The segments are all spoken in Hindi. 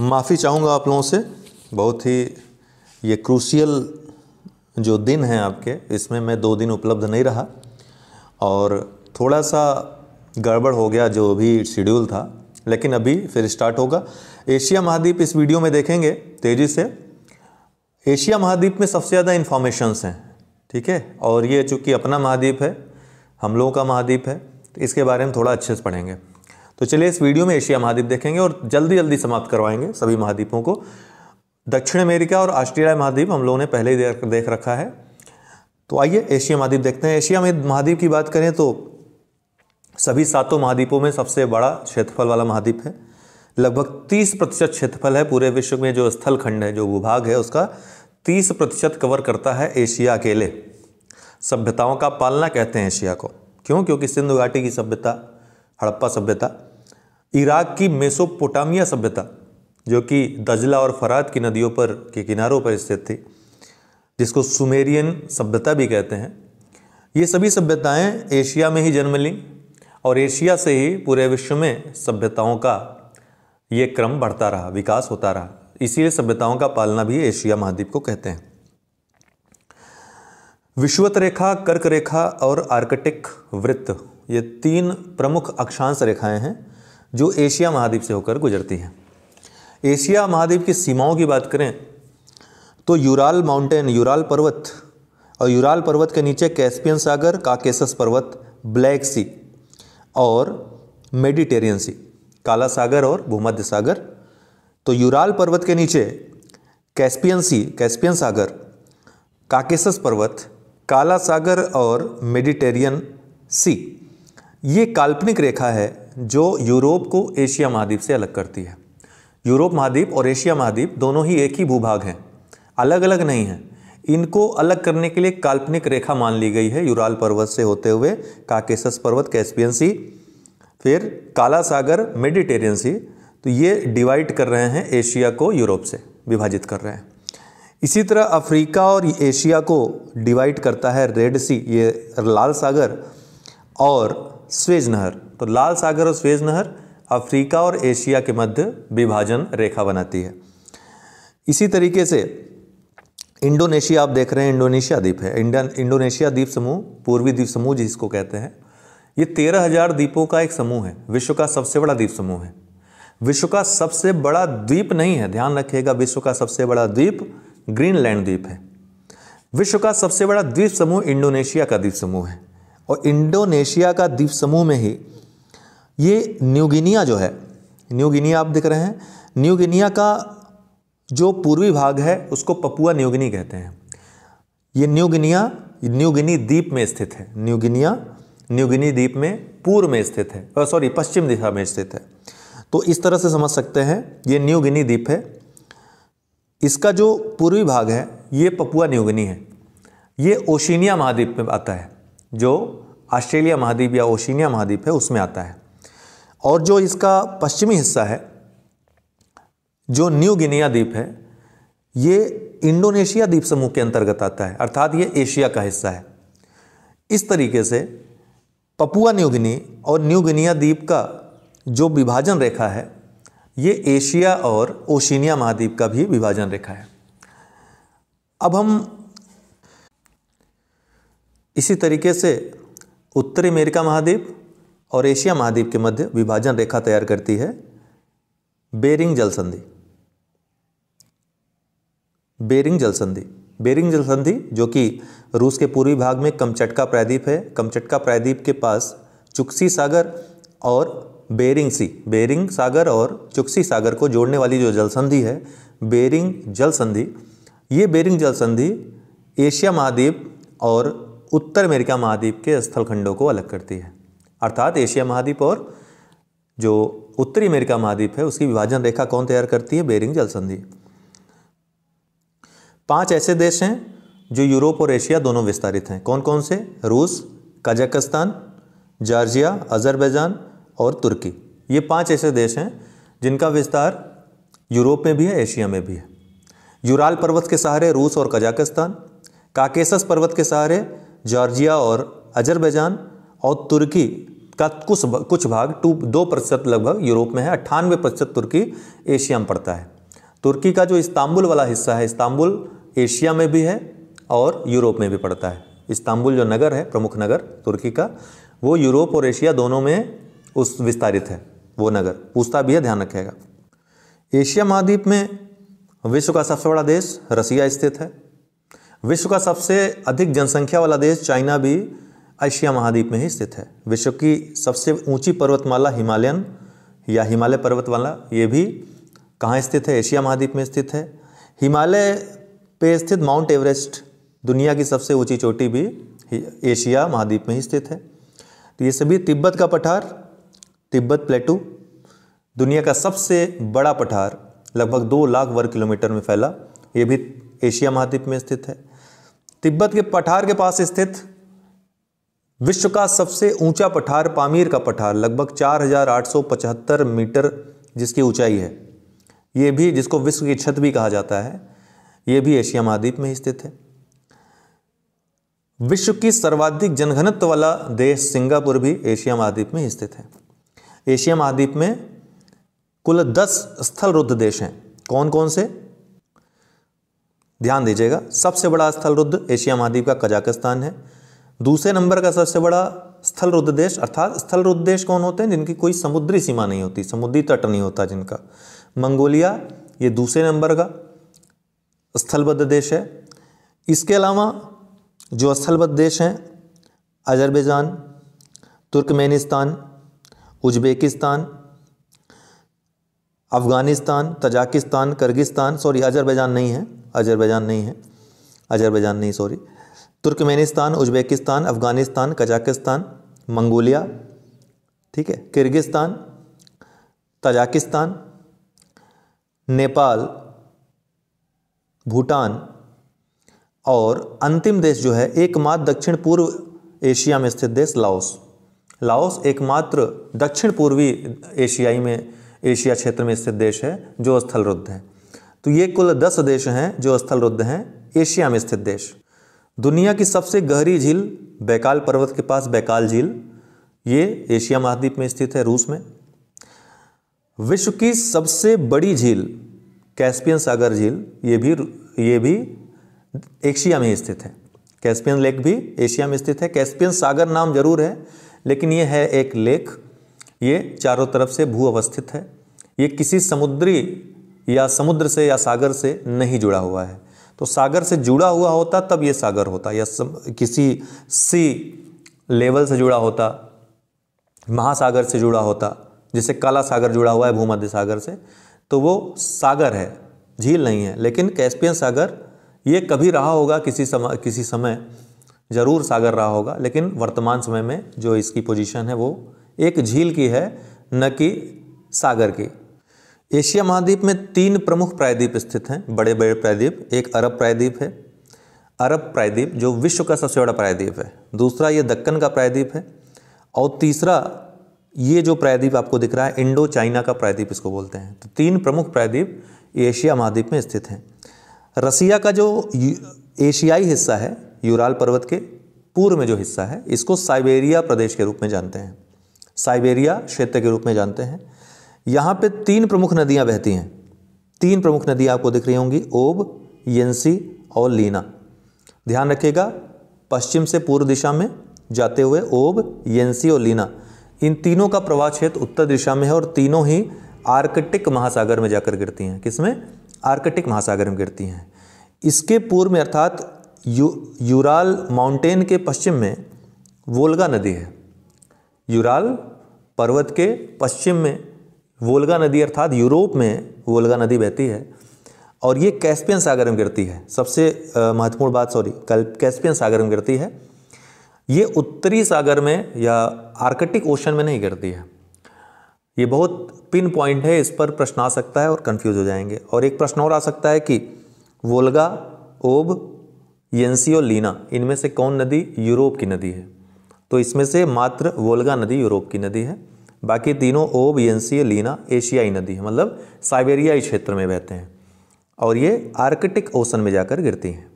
माफ़ी चाहूँगा आप लोगों से बहुत ही ये क्रूशियल जो दिन हैं आपके इसमें मैं दो दिन उपलब्ध नहीं रहा और थोड़ा सा गड़बड़ हो गया जो भी शेड्यूल था लेकिन अभी फिर स्टार्ट होगा एशिया महाद्वीप इस वीडियो में देखेंगे तेज़ी से एशिया महाद्वीप में सबसे ज़्यादा इन्फॉर्मेशंस हैं ठीक है और ये चूँकि अपना महाद्वीप है हम लोगों का महाद्वीप है तो इसके बारे में थोड़ा अच्छे से पढ़ेंगे तो चलिए इस वीडियो में एशिया महाद्वीप देखेंगे और जल्दी जल्दी समाप्त करवाएंगे सभी महाद्वीपों को दक्षिण अमेरिका और ऑस्ट्रेलिया महाद्वीप हम लोगों ने पहले ही देख रखा है तो आइए एशिया महाद्वीप देखते हैं एशिया में महाद्वीप की बात करें तो सभी सातों महाद्वीपों में सबसे बड़ा क्षेत्रफल वाला महाद्वीप है लगभग 30 प्रतिशत क्षेत्रफल है पूरे विश्व में जो स्थल खंड है जो भूभाग है उसका 30 प्रतिशत कवर करता है एशिया अकेले सभ्यताओं का पालना कहते हैं एशिया को क्यों क्योंकि सिंधु घाटी की सभ्यता हड़प्पा सभ्यता इराक की मेसोपोटामिया सभ्यता जो कि दजला और फरात की नदियों पर के किनारों पर स्थित थी जिसको सुमेरियन सभ्यता भी कहते हैं ये सभी सभ्यताएं एशिया में ही जन्म लीं और एशिया से ही पूरे विश्व में सभ्यताओं का ये क्रम बढ़ता रहा विकास होता रहा इसीलिए सभ्यताओं का पालना भी एशिया महाद्वीप को कहते हैं विश्वत रेखा कर्क रेखा और आर्कटिक वृत्त ये तीन प्रमुख अक्षांश रेखाएं हैं जो एशिया महाद्वीप से होकर गुजरती हैं एशिया महाद्वीप की सीमाओं की बात करें तो यूराल माउंटेन यूराल पर्वत और यूराल पर्वत के नीचे कैस्पियन सागर काकेसस पर्वत ब्लैक सी और मेडिटेरियन सी काला सागर और भूमध्य सागर तो यूराल पर्वत के नीचे कैस्पियन सी कैस्पियन सागर काकेसस पर्वत काला सागर और मेडिटेरियन सी ये काल्पनिक रेखा है जो यूरोप को एशिया महाद्वीप से अलग करती है यूरोप महाद्वीप और एशिया महाद्वीप दोनों ही एक ही भूभाग हैं अलग अलग नहीं हैं इनको अलग करने के लिए काल्पनिक रेखा मान ली गई है यूराल पर्वत से होते हुए काकेसस पर्वत कैस्पियन सी फिर काला सागर मेडिटेरियन सी तो ये डिवाइड कर रहे हैं एशिया को यूरोप से विभाजित कर रहे हैं इसी तरह अफ्रीका और एशिया को डिवाइड करता है रेड सी ये लाल सागर और स्वेज नहर तो लाल सागर और स्वेज नहर अफ्रीका और एशिया के मध्य विभाजन रेखा बनाती है इसी तरीके से इंडोनेशिया आप देख रहे हैं इंडोनेशिया द्वीप है इंडोनेशिया द्वीप समूह पूर्वी द्वीप समूह जिसको कहते हैं ये तेरह हजार द्वीपों का एक समूह है विश्व का सबसे बड़ा द्वीप समूह है विश्व का सबसे बड़ा द्वीप नहीं है ध्यान रखिएगा विश्व का सबसे बड़ा द्वीप ग्रीनलैंड द्वीप है विश्व का सबसे बड़ा द्वीप समूह इंडोनेशिया का द्वीप समूह है और इंडोनेशिया का द्वीप समूह में ही ये न्यू गिनिया जो है न्यू गिनिया आप देख रहे हैं न्यू गिनिया का जो पूर्वी भाग है उसको पपुआ न्यू गिनी कहते हैं ये न्यू गिनिया न्यू गिनी द्वीप में स्थित है न्यू गिनिया न्यू गिनी द्वीप में पूर्व में स्थित है सॉरी पश्चिम दिशा में स्थित है तो इस तरह से समझ सकते हैं ये न्यू गिनी द्वीप है इसका जो पूर्वी भाग है ये पपुआ न्यू गिनी है ये ओशिनिया महाद्वीप में आता है जो ऑस्ट्रेलिया महाद्वीप या ओशिनिया महाद्वीप है उसमें आता है और जो इसका पश्चिमी हिस्सा है जो न्यू गिनिया द्वीप है ये इंडोनेशिया द्वीप समूह के अंतर्गत आता है अर्थात ये एशिया का हिस्सा है इस तरीके से पपुआ न्यू गिनी और न्यू गिनिया द्वीप का जो विभाजन रेखा है ये एशिया और ओशिनिया महाद्वीप का भी विभाजन रेखा है अब हम इसी तरीके से उत्तरी अमेरिका महाद्वीप और एशिया महाद्वीप के मध्य विभाजन रेखा तैयार करती है बेरिंग जल संधि बेरिंग जल संधि बेरिंग जल संधि जो कि रूस के पूर्वी भाग में कमचटका प्रायद्वीप है कमचटका प्रायद्वीप के पास चुक्सी सागर और बेरिंग सी बेरिंग सागर और चुक्सी सागर को जोड़ने वाली जो जल संधि है बेरिंग जल संधि ये बेरिंग जल संधि एशिया महाद्वीप और उत्तर अमेरिका महाद्वीप के स्थलखंडों को अलग करती है अर्थात एशिया महाद्वीप और जो उत्तरी अमेरिका महाद्वीप है उसकी विभाजन रेखा कौन तैयार करती है बेरिंग जल संधि पांच ऐसे देश हैं जो यूरोप और एशिया दोनों विस्तारित हैं कौन कौन से रूस कजाकिस्तान जॉर्जिया अजरबैजान और तुर्की ये पांच ऐसे देश हैं जिनका विस्तार यूरोप में भी है एशिया में भी है यूराल पर्वत के सहारे रूस और कजाकिस्तान काकेसस पर्वत के सहारे जॉर्जिया और अजरबैजान और तुर्की का कुछ कुछ भाग टू दो प्रतिशत लगभग यूरोप में है अट्ठानवे प्रतिशत तुर्की एशिया में पड़ता है तुर्की का जो इस्तांबुल वाला हिस्सा है इस्तांबुल एशिया में भी है और यूरोप में भी पड़ता है इस्तांबुल जो नगर है प्रमुख नगर तुर्की का वो यूरोप और एशिया दोनों में उस विस्तारित है वो नगर पूछता भी है ध्यान रखेगा एशिया महाद्वीप में विश्व का सबसे बड़ा देश रसिया स्थित है विश्व का सबसे अधिक जनसंख्या वाला देश चाइना भी एशिया महाद्वीप में ही स्थित है विश्व की सबसे ऊंची पर्वतमाला हिमालयन या हिमालय पर्वतमाला ये भी कहाँ स्थित है एशिया महाद्वीप में स्थित है हिमालय पे स्थित माउंट एवरेस्ट दुनिया की सबसे ऊंची चोटी भी एशिया महाद्वीप में ही स्थित है तो ये सभी तिब्बत का पठार तिब्बत प्लेटू दुनिया का सबसे बड़ा पठार लगभग दो लाख वर्ग किलोमीटर में फैला ये भी एशिया महाद्वीप में स्थित है तिब्बत के पठार के पास स्थित विश्व का सबसे ऊंचा पठार पामीर का पठार लगभग 4,875 मीटर जिसकी ऊंचाई है ये भी जिसको विश्व की छत भी कहा जाता है ये भी एशिया महाद्वीप में स्थित है विश्व की सर्वाधिक जनघनत्व वाला देश सिंगापुर भी एशिया महाद्वीप में स्थित है एशिया महाद्वीप में कुल दस स्थल रुद्ध देश हैं कौन कौन से ध्यान दीजिएगा सबसे बड़ा स्थल रुद्ध एशिया महाद्वीप का कजाकिस्तान है दूसरे नंबर का सबसे बड़ा स्थल देश अर्थात स्थल देश कौन होते हैं जिनकी कोई समुद्री सीमा नहीं होती समुद्री तट नहीं होता जिनका मंगोलिया ये दूसरे नंबर का स्थलबद्ध देश है इसके अलावा जो स्थलबद्ध देश हैं Azerbaijan Turkmenistan Uzbekistan Afghanistan Tajikistan Kyrgyzstan sorry Azerbaijan नहीं है अजरबैजान नहीं है अजरबैजान नहीं sorry Turkmenistan Uzbekistan Afghanistan Kazakhstan Mongolia ठीक है किर्गिस्तान तजाकिस्तान नेपाल भूटान और अंतिम देश जो है एकमात्र दक्षिण पूर्व एशिया में स्थित देश लाओस लाओस एकमात्र दक्षिण पूर्वी एशियाई में एशिया क्षेत्र में स्थित देश है जो स्थलरुद्ध है तो ये कुल दस देश हैं जो स्थलरुद्ध हैं एशिया में स्थित देश दुनिया की सबसे गहरी झील बैकाल पर्वत के पास बैकाल झील ये एशिया महाद्वीप में स्थित है रूस में विश्व की सबसे बड़ी झील कैस्पियन सागर झील ये भी ये भी एशिया में स्थित है कैस्पियन लेक भी एशिया में स्थित है कैस्पियन सागर नाम जरूर है लेकिन ये है एक लेक ये चारों तरफ से भू अवस्थित है ये किसी समुद्री या समुद्र से या सागर से नहीं जुड़ा हुआ है तो सागर से जुड़ा हुआ होता तब ये सागर होता या सम, किसी सी लेवल से जुड़ा होता महासागर से जुड़ा होता जैसे काला सागर जुड़ा हुआ है भूमध्य सागर से तो वो सागर है झील नहीं है लेकिन कैस्पियन सागर ये कभी रहा होगा किसी समय किसी समय ज़रूर सागर रहा होगा लेकिन वर्तमान समय में जो इसकी पोजीशन है वो एक झील की है न कि सागर की एशिया महाद्वीप में तीन प्रमुख प्रायद्वीप स्थित हैं बड़े बड़े प्रायद्वीप एक अरब प्रायद्वीप है अरब प्रायद्वीप जो विश्व का सबसे बड़ा प्रायद्वीप है दूसरा ये दक्कन का प्रायद्वीप है और तीसरा ये जो प्रायद्वीप आपको दिख रहा है इंडो चाइना का प्रायद्वीप इसको बोलते हैं तो तीन प्रमुख प्रायद्वीप एशिया महाद्वीप में स्थित हैं रसिया का जो एशियाई हिस्सा है यूराल पर्वत के पूर्व में जो हिस्सा है इसको साइबेरिया प्रदेश के रूप में जानते हैं साइबेरिया क्षेत्र के रूप में जानते हैं यहाँ पे तीन प्रमुख नदियाँ बहती हैं तीन प्रमुख नदियाँ आपको दिख रही होंगी ओब यंसी और लीना ध्यान रखिएगा पश्चिम से पूर्व दिशा में जाते हुए ओब यंसी और लीना इन तीनों का प्रवाह क्षेत्र उत्तर दिशा में है और तीनों ही आर्कटिक महासागर में जाकर गिरती हैं किसमें आर्कटिक महासागर में गिरती हैं इसके पूर्व में अर्थात यू यूराल माउंटेन के पश्चिम में वोल्गा नदी है यूराल पर्वत के पश्चिम में वोल्गा नदी अर्थात यूरोप में वोल्गा नदी बहती है और ये कैस्पियन सागर में गिरती है सबसे महत्वपूर्ण बात सॉरी कैस्पियन सागर में गिरती है ये उत्तरी सागर में या आर्कटिक ओशन में नहीं गिरती है ये बहुत पिन पॉइंट है इस पर प्रश्न आ सकता है और कंफ्यूज हो जाएंगे और एक प्रश्न और आ सकता है कि वोल्गा ओब यो और लीना इनमें से कौन नदी यूरोप की नदी है तो इसमें से मात्र वोल्गा नदी यूरोप की नदी है बाकी तीनों ओब यंसी लीना एशियाई नदी है मतलब साइबेरियाई क्षेत्र में बहते हैं और ये आर्कटिक ओशन में जाकर गिरती हैं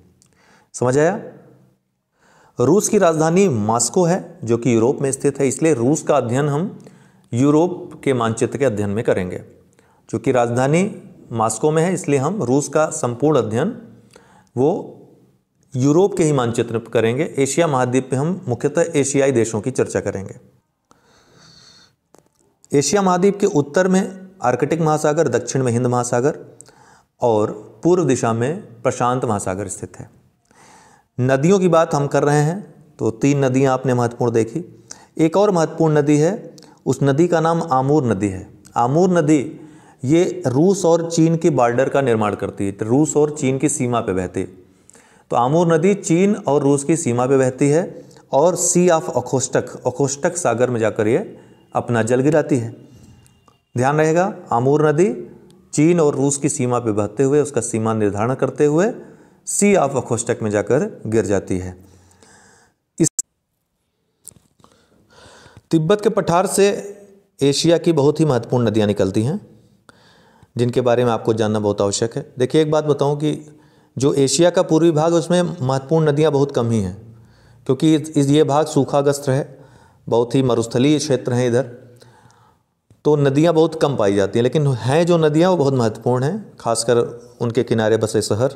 समझ आया रूस की राजधानी मास्को है जो कि यूरोप में स्थित है इसलिए रूस का अध्ययन हम यूरोप के मानचित्र के अध्ययन में करेंगे चूँकि राजधानी मास्को में है इसलिए हम रूस का संपूर्ण अध्ययन वो यूरोप के ही मानचित्र करेंगे एशिया महाद्वीप में हम मुख्यतः एशियाई देशों की चर्चा करेंगे एशिया महाद्वीप के उत्तर में आर्कटिक महासागर दक्षिण में हिंद महासागर और पूर्व दिशा में प्रशांत महासागर स्थित है नदियों की बात हम कर रहे हैं तो तीन नदियां आपने महत्वपूर्ण देखी एक और महत्वपूर्ण नदी है उस नदी का नाम आमूर नदी है आमूर नदी ये रूस और चीन के बॉर्डर का निर्माण करती है रूस और चीन की सीमा पर बहती है तो आमूर नदी चीन और रूस की सीमा पर बहती है और सी ऑफ अखोष्टक अखोष्टक सागर में जाकर ये अपना जल गिराती है ध्यान रहेगा आमूर नदी चीन और रूस की सीमा पर बहते हुए उसका सीमा निर्धारण करते हुए सी ऑफ अखोस्टक में जाकर गिर जाती है इस तिब्बत के पठार से एशिया की बहुत ही महत्वपूर्ण नदियाँ निकलती हैं जिनके बारे में आपको जानना बहुत आवश्यक है देखिए एक बात बताऊं कि जो एशिया का पूर्वी भाग उसमें महत्वपूर्ण नदियाँ बहुत कम ही हैं क्योंकि इस ये भाग सूखाग्रस्त है बहुत ही मरुस्थलीय क्षेत्र हैं इधर तो नदियाँ बहुत कम पाई जाती हैं लेकिन हैं जो नदियाँ वो बहुत महत्वपूर्ण हैं खासकर उनके किनारे बसे शहर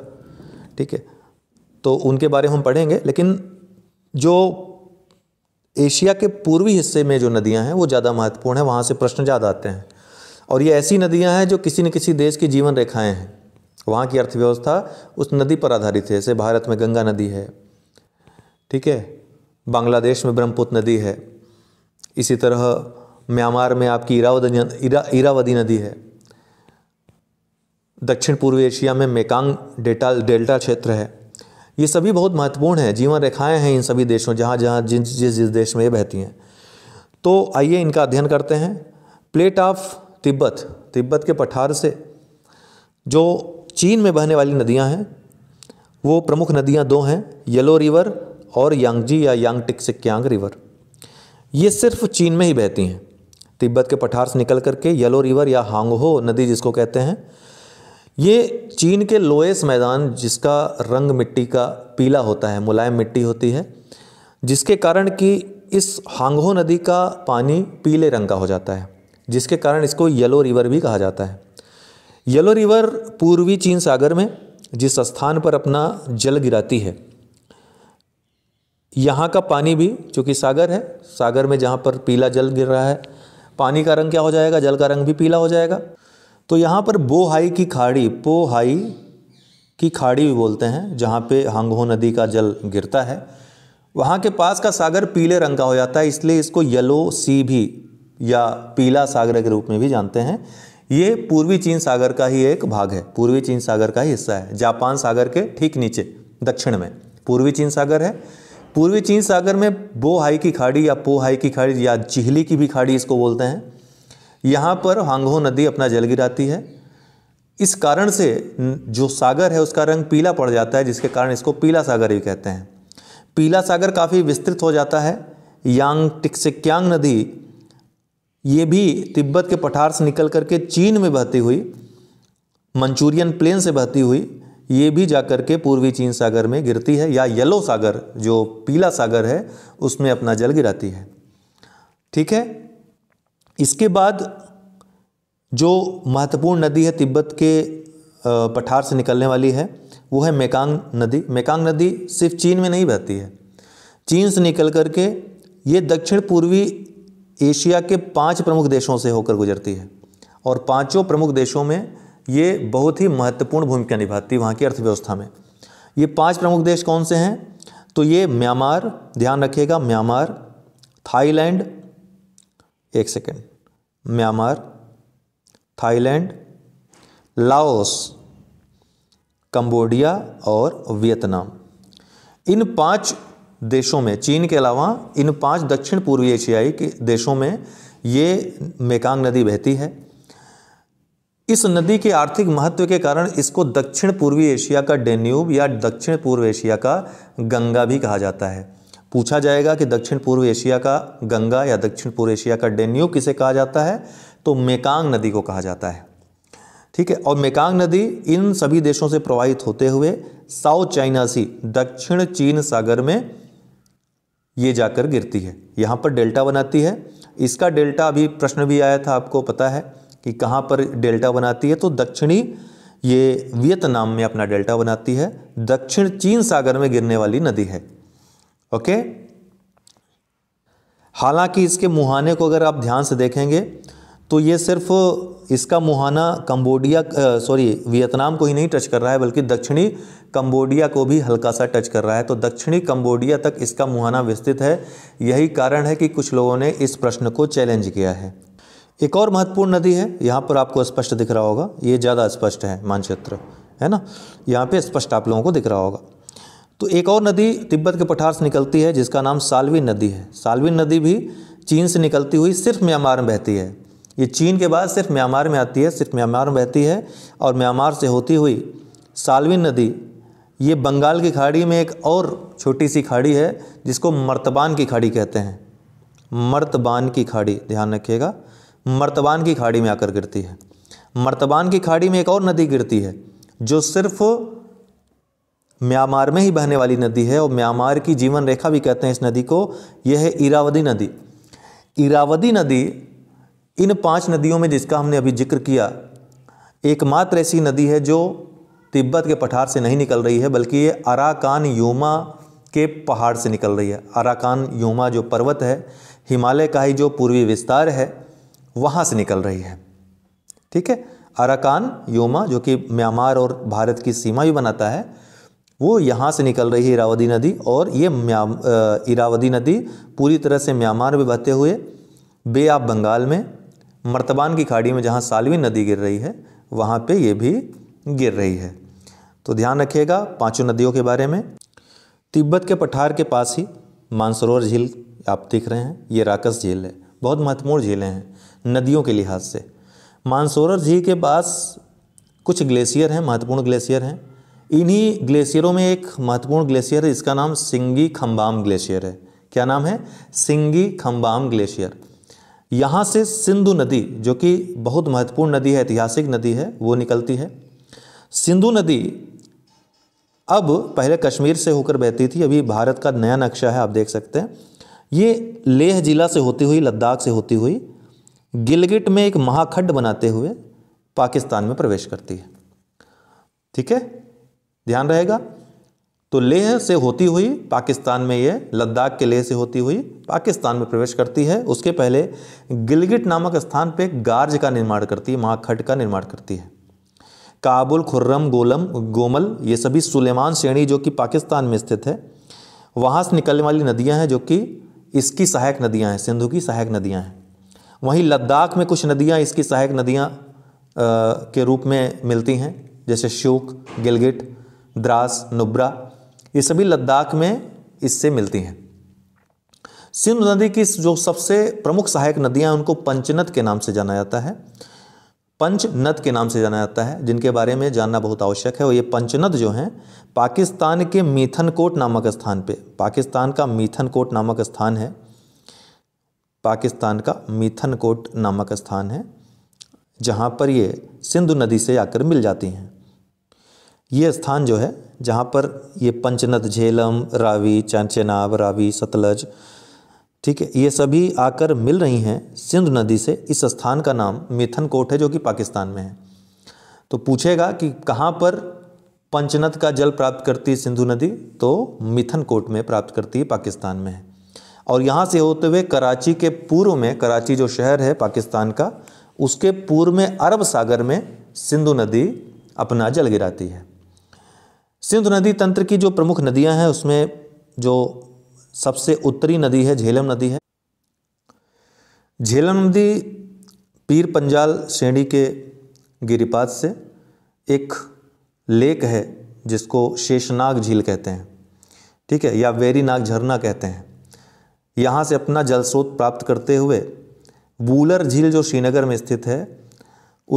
ठीक है तो उनके बारे में हम पढ़ेंगे लेकिन जो एशिया के पूर्वी हिस्से में जो नदियाँ हैं वो ज़्यादा महत्वपूर्ण हैं वहाँ से प्रश्न ज़्यादा आते हैं और ये ऐसी नदियाँ हैं जो किसी न किसी देश की जीवन रेखाएँ हैं वहाँ की अर्थव्यवस्था उस नदी पर आधारित है जैसे भारत में गंगा नदी है ठीक है बांग्लादेश में ब्रह्मपुत्र नदी है इसी तरह म्यांमार में आपकी इरावदी इरा इरावदी नदी है दक्षिण पूर्व एशिया में मेकांग डेटा डेल्टा क्षेत्र है ये सभी बहुत महत्वपूर्ण हैं जीवन रेखाएं हैं इन सभी देशों जहाँ जहाँ जिन जिस जिस देश में ये बहती हैं तो आइए इनका अध्ययन करते हैं प्लेट ऑफ तिब्बत तिब्बत के पठार से जो चीन में बहने वाली नदियाँ हैं वो प्रमुख नदियाँ दो हैं येलो रिवर और यांगजी या यांग सिक्यांग रिवर ये सिर्फ चीन में ही बहती हैं तिब्बत के पठार से निकल करके येलो रिवर या हांगहो नदी जिसको कहते हैं ये चीन के लोएस मैदान जिसका रंग मिट्टी का पीला होता है मुलायम मिट्टी होती है जिसके कारण कि इस हांगहो नदी का पानी पीले रंग का हो जाता है जिसके कारण इसको येलो रिवर भी कहा जाता है येलो रिवर पूर्वी चीन सागर में जिस स्थान पर अपना जल गिराती है यहाँ का पानी भी चूँकि सागर है सागर में जहाँ पर पीला जल गिर रहा है पानी का रंग क्या हो जाएगा जल का रंग भी पीला हो जाएगा तो यहाँ पर बोहाई की खाड़ी पोहाई की खाड़ी भी बोलते हैं जहाँ पे हंगहो नदी का जल गिरता है वहाँ के पास का सागर पीले रंग का हो जाता है इसलिए इसको येलो सी भी या पीला सागर के रूप में भी जानते हैं ये पूर्वी चीन सागर का ही एक भाग है पूर्वी चीन सागर का ही हिस्सा है जापान सागर के ठीक नीचे दक्षिण में पूर्वी चीन सागर है पूर्वी चीन सागर में बोहाई की खाड़ी या पोहाई की खाड़ी या चिहली की भी खाड़ी इसको बोलते हैं यहाँ पर हांगहो नदी अपना जल गिराती है इस कारण से जो सागर है उसका रंग पीला पड़ जाता है जिसके कारण इसको पीला सागर भी कहते हैं पीला सागर काफ़ी विस्तृत हो जाता है यांग टिक्सिक्यांग नदी ये भी तिब्बत के पठार से निकल करके चीन में बहती हुई मंचूरियन प्लेन से बहती हुई ये भी जाकर के पूर्वी चीन सागर में गिरती है या येलो सागर जो पीला सागर है उसमें अपना जल गिराती है ठीक है इसके बाद जो महत्वपूर्ण नदी है तिब्बत के पठार से निकलने वाली है वो है मेकांग नदी मेकांग नदी सिर्फ चीन में नहीं बहती है चीन से निकल कर के ये दक्षिण पूर्वी एशिया के पांच प्रमुख देशों से होकर गुजरती है और पांचों प्रमुख देशों में ये बहुत ही महत्वपूर्ण भूमिका निभाती है वहाँ की अर्थव्यवस्था में ये पांच प्रमुख देश कौन से हैं तो ये म्यांमार ध्यान रखिएगा म्यांमार थाईलैंड एक second Myanmar Thailand Laos Cambodia और वियतनाम इन पांच देशों में चीन के अलावा इन पांच दक्षिण पूर्वी एशियाई के देशों में ये मेकांग नदी बहती है इस नदी के आर्थिक महत्व के कारण इसको दक्षिण पूर्वी एशिया का डेन्यूब या दक्षिण पूर्व एशिया का गंगा भी कहा जाता है पूछा जाएगा कि दक्षिण पूर्व एशिया का गंगा या दक्षिण पूर्व एशिया का डेन्यूब किसे कहा जाता है तो मेकांग नदी को कहा जाता है ठीक है और मेकांग नदी इन सभी देशों से प्रवाहित होते हुए साउथ चाइना सी दक्षिण चीन सागर में ये जाकर गिरती है यहाँ पर डेल्टा बनाती है इसका डेल्टा अभी प्रश्न भी आया था आपको पता है कि कहाँ पर डेल्टा बनाती है तो दक्षिणी ये वियतनाम में अपना डेल्टा बनाती है दक्षिण चीन सागर में गिरने वाली नदी है ओके हालांकि इसके मुहाने को अगर आप ध्यान से देखेंगे तो ये सिर्फ इसका मुहाना कंबोडिया सॉरी वियतनाम को ही नहीं टच कर रहा है बल्कि दक्षिणी कंबोडिया को भी हल्का सा टच कर रहा है तो दक्षिणी कंबोडिया तक इसका मुहाना विस्तृत है यही कारण है कि कुछ लोगों ने इस प्रश्न को चैलेंज किया है एक और महत्वपूर्ण नदी है यहाँ पर आपको स्पष्ट दिख रहा होगा ये ज़्यादा स्पष्ट है मानचित्र है ना यहाँ पे स्पष्ट आप लोगों को दिख रहा होगा तो एक और नदी तिब्बत के पठार से निकलती है जिसका नाम सालवी नदी है सालवी नदी भी चीन से निकलती हुई सिर्फ म्यांमार में बहती है ये चीन के बाद सिर्फ म्यांमार में आती है सिर्फ म्यांमार में बहती है और म्यांमार से होती हुई सालवी नदी ये बंगाल की खाड़ी में एक और छोटी सी खाड़ी है जिसको मर्तबान की खाड़ी कहते हैं मर्तबान की खाड़ी ध्यान रखिएगा मर्तबान की खाड़ी में आकर गिरती है मर्तबान की खाड़ी में एक और नदी गिरती है जो सिर्फ म्यांमार में ही बहने वाली नदी है और म्यांमार की जीवन रेखा भी कहते हैं इस नदी को यह है ईरावदी नदी ईरावदी नदी इन पांच नदियों में जिसका हमने अभी जिक्र किया एकमात्र ऐसी नदी है जो तिब्बत के पठार से नहीं निकल रही है बल्कि ये अराकान योमा के पहाड़ से निकल रही है अराकान योमा जो पर्वत है हिमालय का ही जो पूर्वी विस्तार है वहाँ से निकल रही है ठीक है अराकान योमा जो कि म्यांमार और भारत की सीमा भी बनाता है वो यहाँ से निकल रही है इरावदी नदी और ये इरावदी नदी पूरी तरह से म्यांमार में बहते हुए बे आप बंगाल में मर्तबान की खाड़ी में जहाँ सालवी नदी गिर रही है वहाँ पे ये भी गिर रही है तो ध्यान रखिएगा पांचों नदियों के बारे में तिब्बत के पठार के पास ही मानसरोवर झील आप देख रहे हैं ये राकस झील है बहुत महत्वपूर्ण झीलें हैं नदियों के लिहाज से मानसोरर झील के पास कुछ ग्लेशियर हैं महत्वपूर्ण ग्लेशियर हैं इन्हीं ग्लेशियरों में एक महत्वपूर्ण ग्लेशियर है इसका नाम सिंगी खम्बाम ग्लेशियर है क्या नाम है सिंगी खम्बाम ग्लेशियर यहाँ से सिंधु नदी जो कि बहुत महत्वपूर्ण नदी है ऐतिहासिक नदी है वो निकलती है सिंधु नदी अब पहले कश्मीर से होकर बहती थी अभी भारत का नया नक्शा है आप देख सकते हैं ये लेह जिला से होती हुई लद्दाख से होती हुई गिलगिट में एक महाखंड बनाते हुए पाकिस्तान में प्रवेश करती है ठीक है ध्यान रहेगा तो लेह से होती हुई पाकिस्तान में ये लद्दाख के लेह से होती हुई पाकिस्तान में प्रवेश करती है उसके पहले गिलगिट नामक स्थान पे गार्ज का निर्माण करती है महाखट का निर्माण करती है काबुल खुर्रम गोलम गोमल ये सभी सुलेमान श्रेणी जो कि पाकिस्तान में स्थित है वहाँ से निकलने वाली नदियाँ हैं जो कि इसकी सहायक नदियाँ हैं सिंधु की सहायक नदियाँ हैं वहीं लद्दाख में कुछ नदियाँ इसकी सहायक नदियाँ के रूप में मिलती हैं जैसे श्योक गिलगिट द्रास नुब्रा ये सभी लद्दाख में इससे मिलती हैं सिंधु नदी की जो सबसे प्रमुख सहायक नदियाँ उनको पंचनद के नाम से जाना जाता है पंचनद के नाम से जाना जाता है जिनके बारे में जानना बहुत आवश्यक है और ये पंचनद जो हैं पाकिस्तान के मीथनकोट नामक स्थान पे पाकिस्तान का मीथनकोट नामक स्थान है पाकिस्तान का कोट नामक स्थान है जहाँ पर ये सिंधु नदी से आकर मिल जाती हैं ये स्थान जो है जहाँ पर ये पंचनद झेलम रावी चंचनाब रावी सतलज ठीक है ये सभी आकर मिल रही हैं सिंधु नदी से इस स्थान का नाम मिथनकोट है जो कि पाकिस्तान में है तो पूछेगा कि कहाँ पर पंचनद का जल प्राप्त करती है सिंधु नदी तो मिथन कोट में प्राप्त करती है पाकिस्तान में है और यहाँ से होते हुए कराची के पूर्व में कराची जो शहर है पाकिस्तान का उसके पूर्व में अरब सागर में सिंधु नदी अपना जल गिराती है सिंधु नदी तंत्र की जो प्रमुख नदियाँ हैं उसमें जो सबसे उत्तरी नदी है झेलम नदी है झेलम नदी पीर पंजाल श्रेणी के गिरिपात से एक लेक है जिसको शेषनाग झील कहते हैं ठीक है या वेरीनाग झरना कहते हैं यहाँ से अपना जल स्रोत प्राप्त करते हुए बूलर झील जो श्रीनगर में स्थित है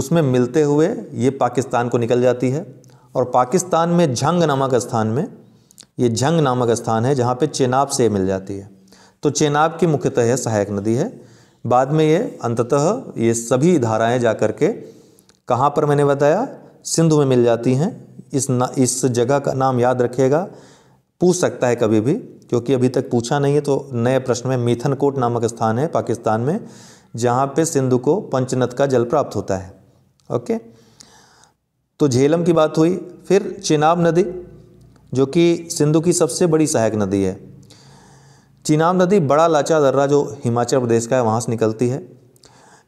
उसमें मिलते हुए ये पाकिस्तान को निकल जाती है और पाकिस्तान में झंग नामक स्थान में ये झंग नामक स्थान है जहाँ पे चेनाब से मिल जाती है तो चेनाब की मुख्यतः है सहायक नदी है बाद में ये अंततः ये सभी धाराएं जा कर के कहाँ पर मैंने बताया सिंधु में मिल जाती हैं इस न, इस जगह का नाम याद रखिएगा पूछ सकता है कभी भी क्योंकि अभी तक पूछा नहीं है तो नए प्रश्न में मेथनकोट नामक स्थान है पाकिस्तान में जहाँ पे सिंधु को पंचनद का जल प्राप्त होता है ओके तो झेलम की बात हुई फिर चिनाब नदी जो कि सिंधु की सबसे बड़ी सहायक नदी है चिनाब नदी बड़ा लाचा दर्रा जो हिमाचल प्रदेश का है वहाँ से निकलती है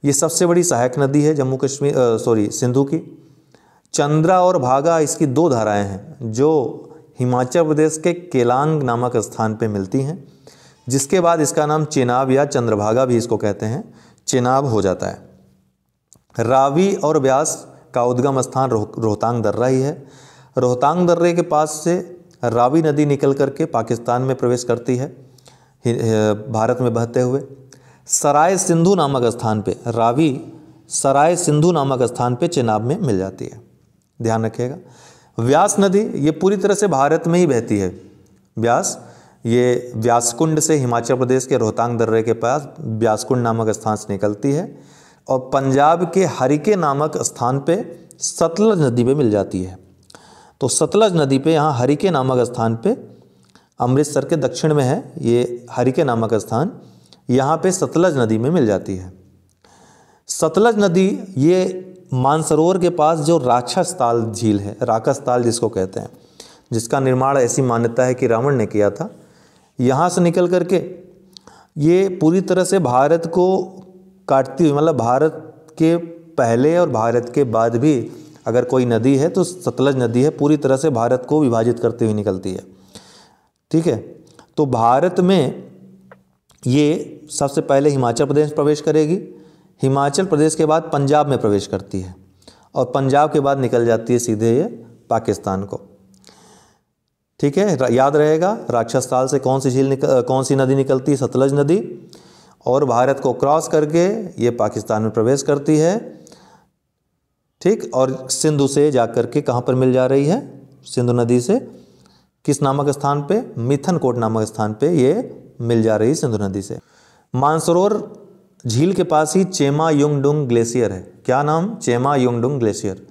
ये सबसे बड़ी सहायक नदी है जम्मू कश्मीर सॉरी सिंधु की चंद्रा और भागा इसकी दो धाराएं हैं जो हिमाचल प्रदेश के केलांग नामक स्थान पर मिलती हैं जिसके बाद इसका नाम चेनाब या चंद्रभागा भी इसको कहते हैं चेनाब हो जाता है रावी और व्यास का उद्गम स्थान रोह रोहतांग दर्रा ही है रोहतांग दर्रे के पास से रावी नदी निकल करके पाकिस्तान में प्रवेश करती है भारत में बहते हुए सराय सिंधु नामक स्थान पे रावी सराय सिंधु नामक स्थान पे चेनाब में मिल जाती है ध्यान रखिएगा व्यास नदी ये पूरी तरह से भारत में ही बहती है व्यास ये व्यासकुंड से हिमाचल प्रदेश के रोहतांग दर्रे के पास व्यासकुंड नामक स्थान से निकलती है और पंजाब के हरिके नामक स्थान पे सतलज नदी पे मिल जाती है तो सतलज नदी पे यहाँ हरिके नामक स्थान पे अमृतसर के दक्षिण में है ये हरिके नामक स्थान यहाँ पे सतलज नदी में मिल जाती है सतलज नदी ये मानसरोवर के पास जो राक्षस ताल झील है राक्षस ताल जिसको कहते हैं जिसका निर्माण ऐसी मान्यता है कि रावण ने किया था यहाँ से निकल करके ये पूरी तरह से भारत को काटती हुई मतलब भारत के पहले और भारत के बाद भी अगर कोई नदी है तो सतलज नदी है पूरी तरह से भारत को विभाजित करती हुई निकलती है ठीक है तो भारत में ये सबसे पहले हिमाचल प्रदेश प्रवेश करेगी हिमाचल प्रदेश के बाद पंजाब में प्रवेश करती है और पंजाब के बाद निकल जाती है सीधे ये पाकिस्तान को ठीक है याद रहेगा राक्षस ताल से कौन सी झील कौन सी नदी निकलती है सतलज नदी और भारत को क्रॉस करके ये पाकिस्तान में प्रवेश करती है ठीक और सिंधु से जा कर के कहाँ पर मिल जा रही है सिंधु नदी से किस नामक स्थान पे मिथन कोट नामक स्थान पे ये मिल जा रही सिंधु नदी से मानसरोवर झील के पास ही चेमा युंगडुंग ग्लेशियर है क्या नाम चेमा युंगडुंग ग्लेशियर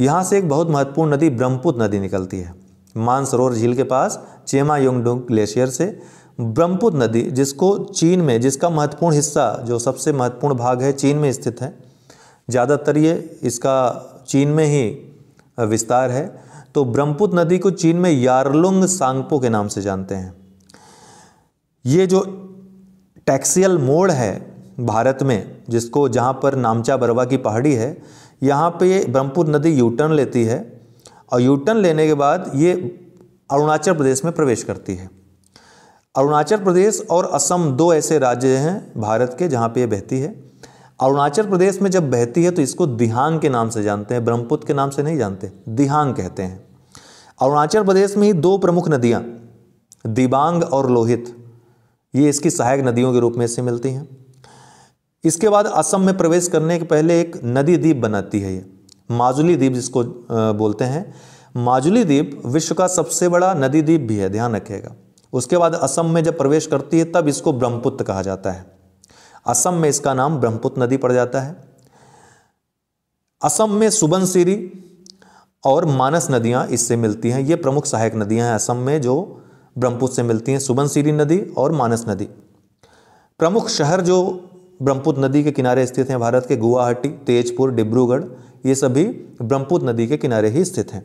यहाँ से एक बहुत महत्वपूर्ण नदी ब्रह्मपुत्र नदी निकलती है मानसरोवर झील के पास चेमा युंगडुंग ग्लेशियर से ब्रह्मपुत्र नदी जिसको चीन में जिसका महत्वपूर्ण हिस्सा जो सबसे महत्वपूर्ण भाग है चीन में स्थित है ज़्यादातर ये इसका चीन में ही विस्तार है तो ब्रह्मपुत्र नदी को चीन में यारलुंग सांगपो के नाम से जानते हैं ये जो टैक्सियल मोड़ है भारत में जिसको जहाँ पर नामचा बरवा की पहाड़ी है यहाँ पे ब्रह्मपुत्र नदी यूटर्न लेती है और यूटर्न लेने के बाद ये अरुणाचल प्रदेश में प्रवेश करती है अरुणाचल प्रदेश और असम दो ऐसे राज्य हैं भारत के जहाँ पे ये बहती है अरुणाचल प्रदेश में जब बहती है तो इसको दिहांग के नाम से जानते हैं ब्रह्मपुत्र के नाम से नहीं जानते दिहांग कहते हैं अरुणाचल प्रदेश में ही दो प्रमुख नदियाँ दिबांग और लोहित ये इसकी सहायक नदियों के रूप में इससे मिलती हैं इसके बाद असम में प्रवेश करने के पहले एक नदी द्वीप बनाती है ये माजुली द्वीप जिसको बोलते हैं माजुली द्वीप विश्व का सबसे बड़ा नदी द्वीप भी है ध्यान रखिएगा उसके बाद असम में जब प्रवेश करती है तब इसको ब्रह्मपुत्र कहा जाता है असम में इसका नाम ब्रह्मपुत्र नदी पड़ जाता है असम में सुबनसिरी और मानस नदियां इससे मिलती हैं ये प्रमुख सहायक नदियाँ हैं असम में जो ब्रह्मपुत्र से मिलती हैं सुबनसिरी नदी और मानस नदी प्रमुख शहर जो ब्रह्मपुत्र नदी के किनारे स्थित हैं भारत के गुवाहाटी तेजपुर डिब्रूगढ़ ये सभी ब्रह्मपुत्र नदी के किनारे ही स्थित हैं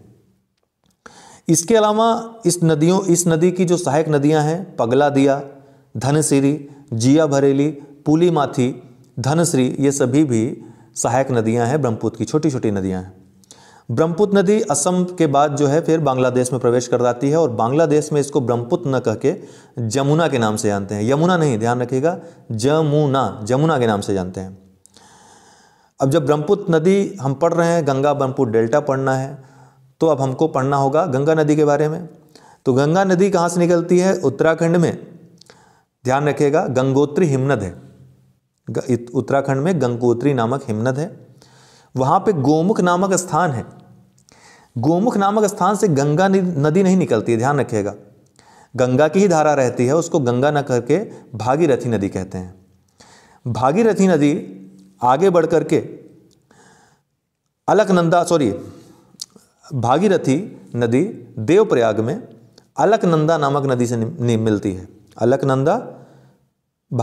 इसके अलावा इस नदियों इस नदी की जो सहायक नदियां हैं पगला दिया धनसिरी जिया भरेली पुली माथी धनश्री ये सभी भी सहायक नदियां हैं ब्रह्मपुत्र की छोटी छोटी नदियां हैं ब्रह्मपुत्र नदी असम के बाद जो है फिर बांग्लादेश में प्रवेश कर जाती है और बांग्लादेश में इसको ब्रह्मपुत्र न कह के जमुना के नाम से जानते हैं यमुना नहीं ध्यान रखिएगा जमुना जमुना के नाम से जानते हैं अब जब ब्रह्मपुत्र नदी हम पढ़ रहे हैं गंगा ब्रह्मपुत्र डेल्टा पढ़ना है तो अब हमको पढ़ना होगा गंगा नदी के बारे में तो गंगा नदी कहाँ से निकलती है उत्तराखंड में ध्यान रखिएगा गंगोत्री हिमनद है उत्तराखंड में गंगोत्री नामक हिमनद है वहाँ पे गोमुख नामक स्थान है गोमुख नामक स्थान से गंगा नदी नहीं निकलती है ध्यान रखिएगा गंगा की ही धारा रहती है उसको गंगा न करके भागीरथी नदी कहते हैं भागीरथी नदी आगे बढ़ करके अलकनंदा सॉरी भागीरथी नदी देवप्रयाग में अलकनंदा नामक नदी से मिलती है अलकनंदा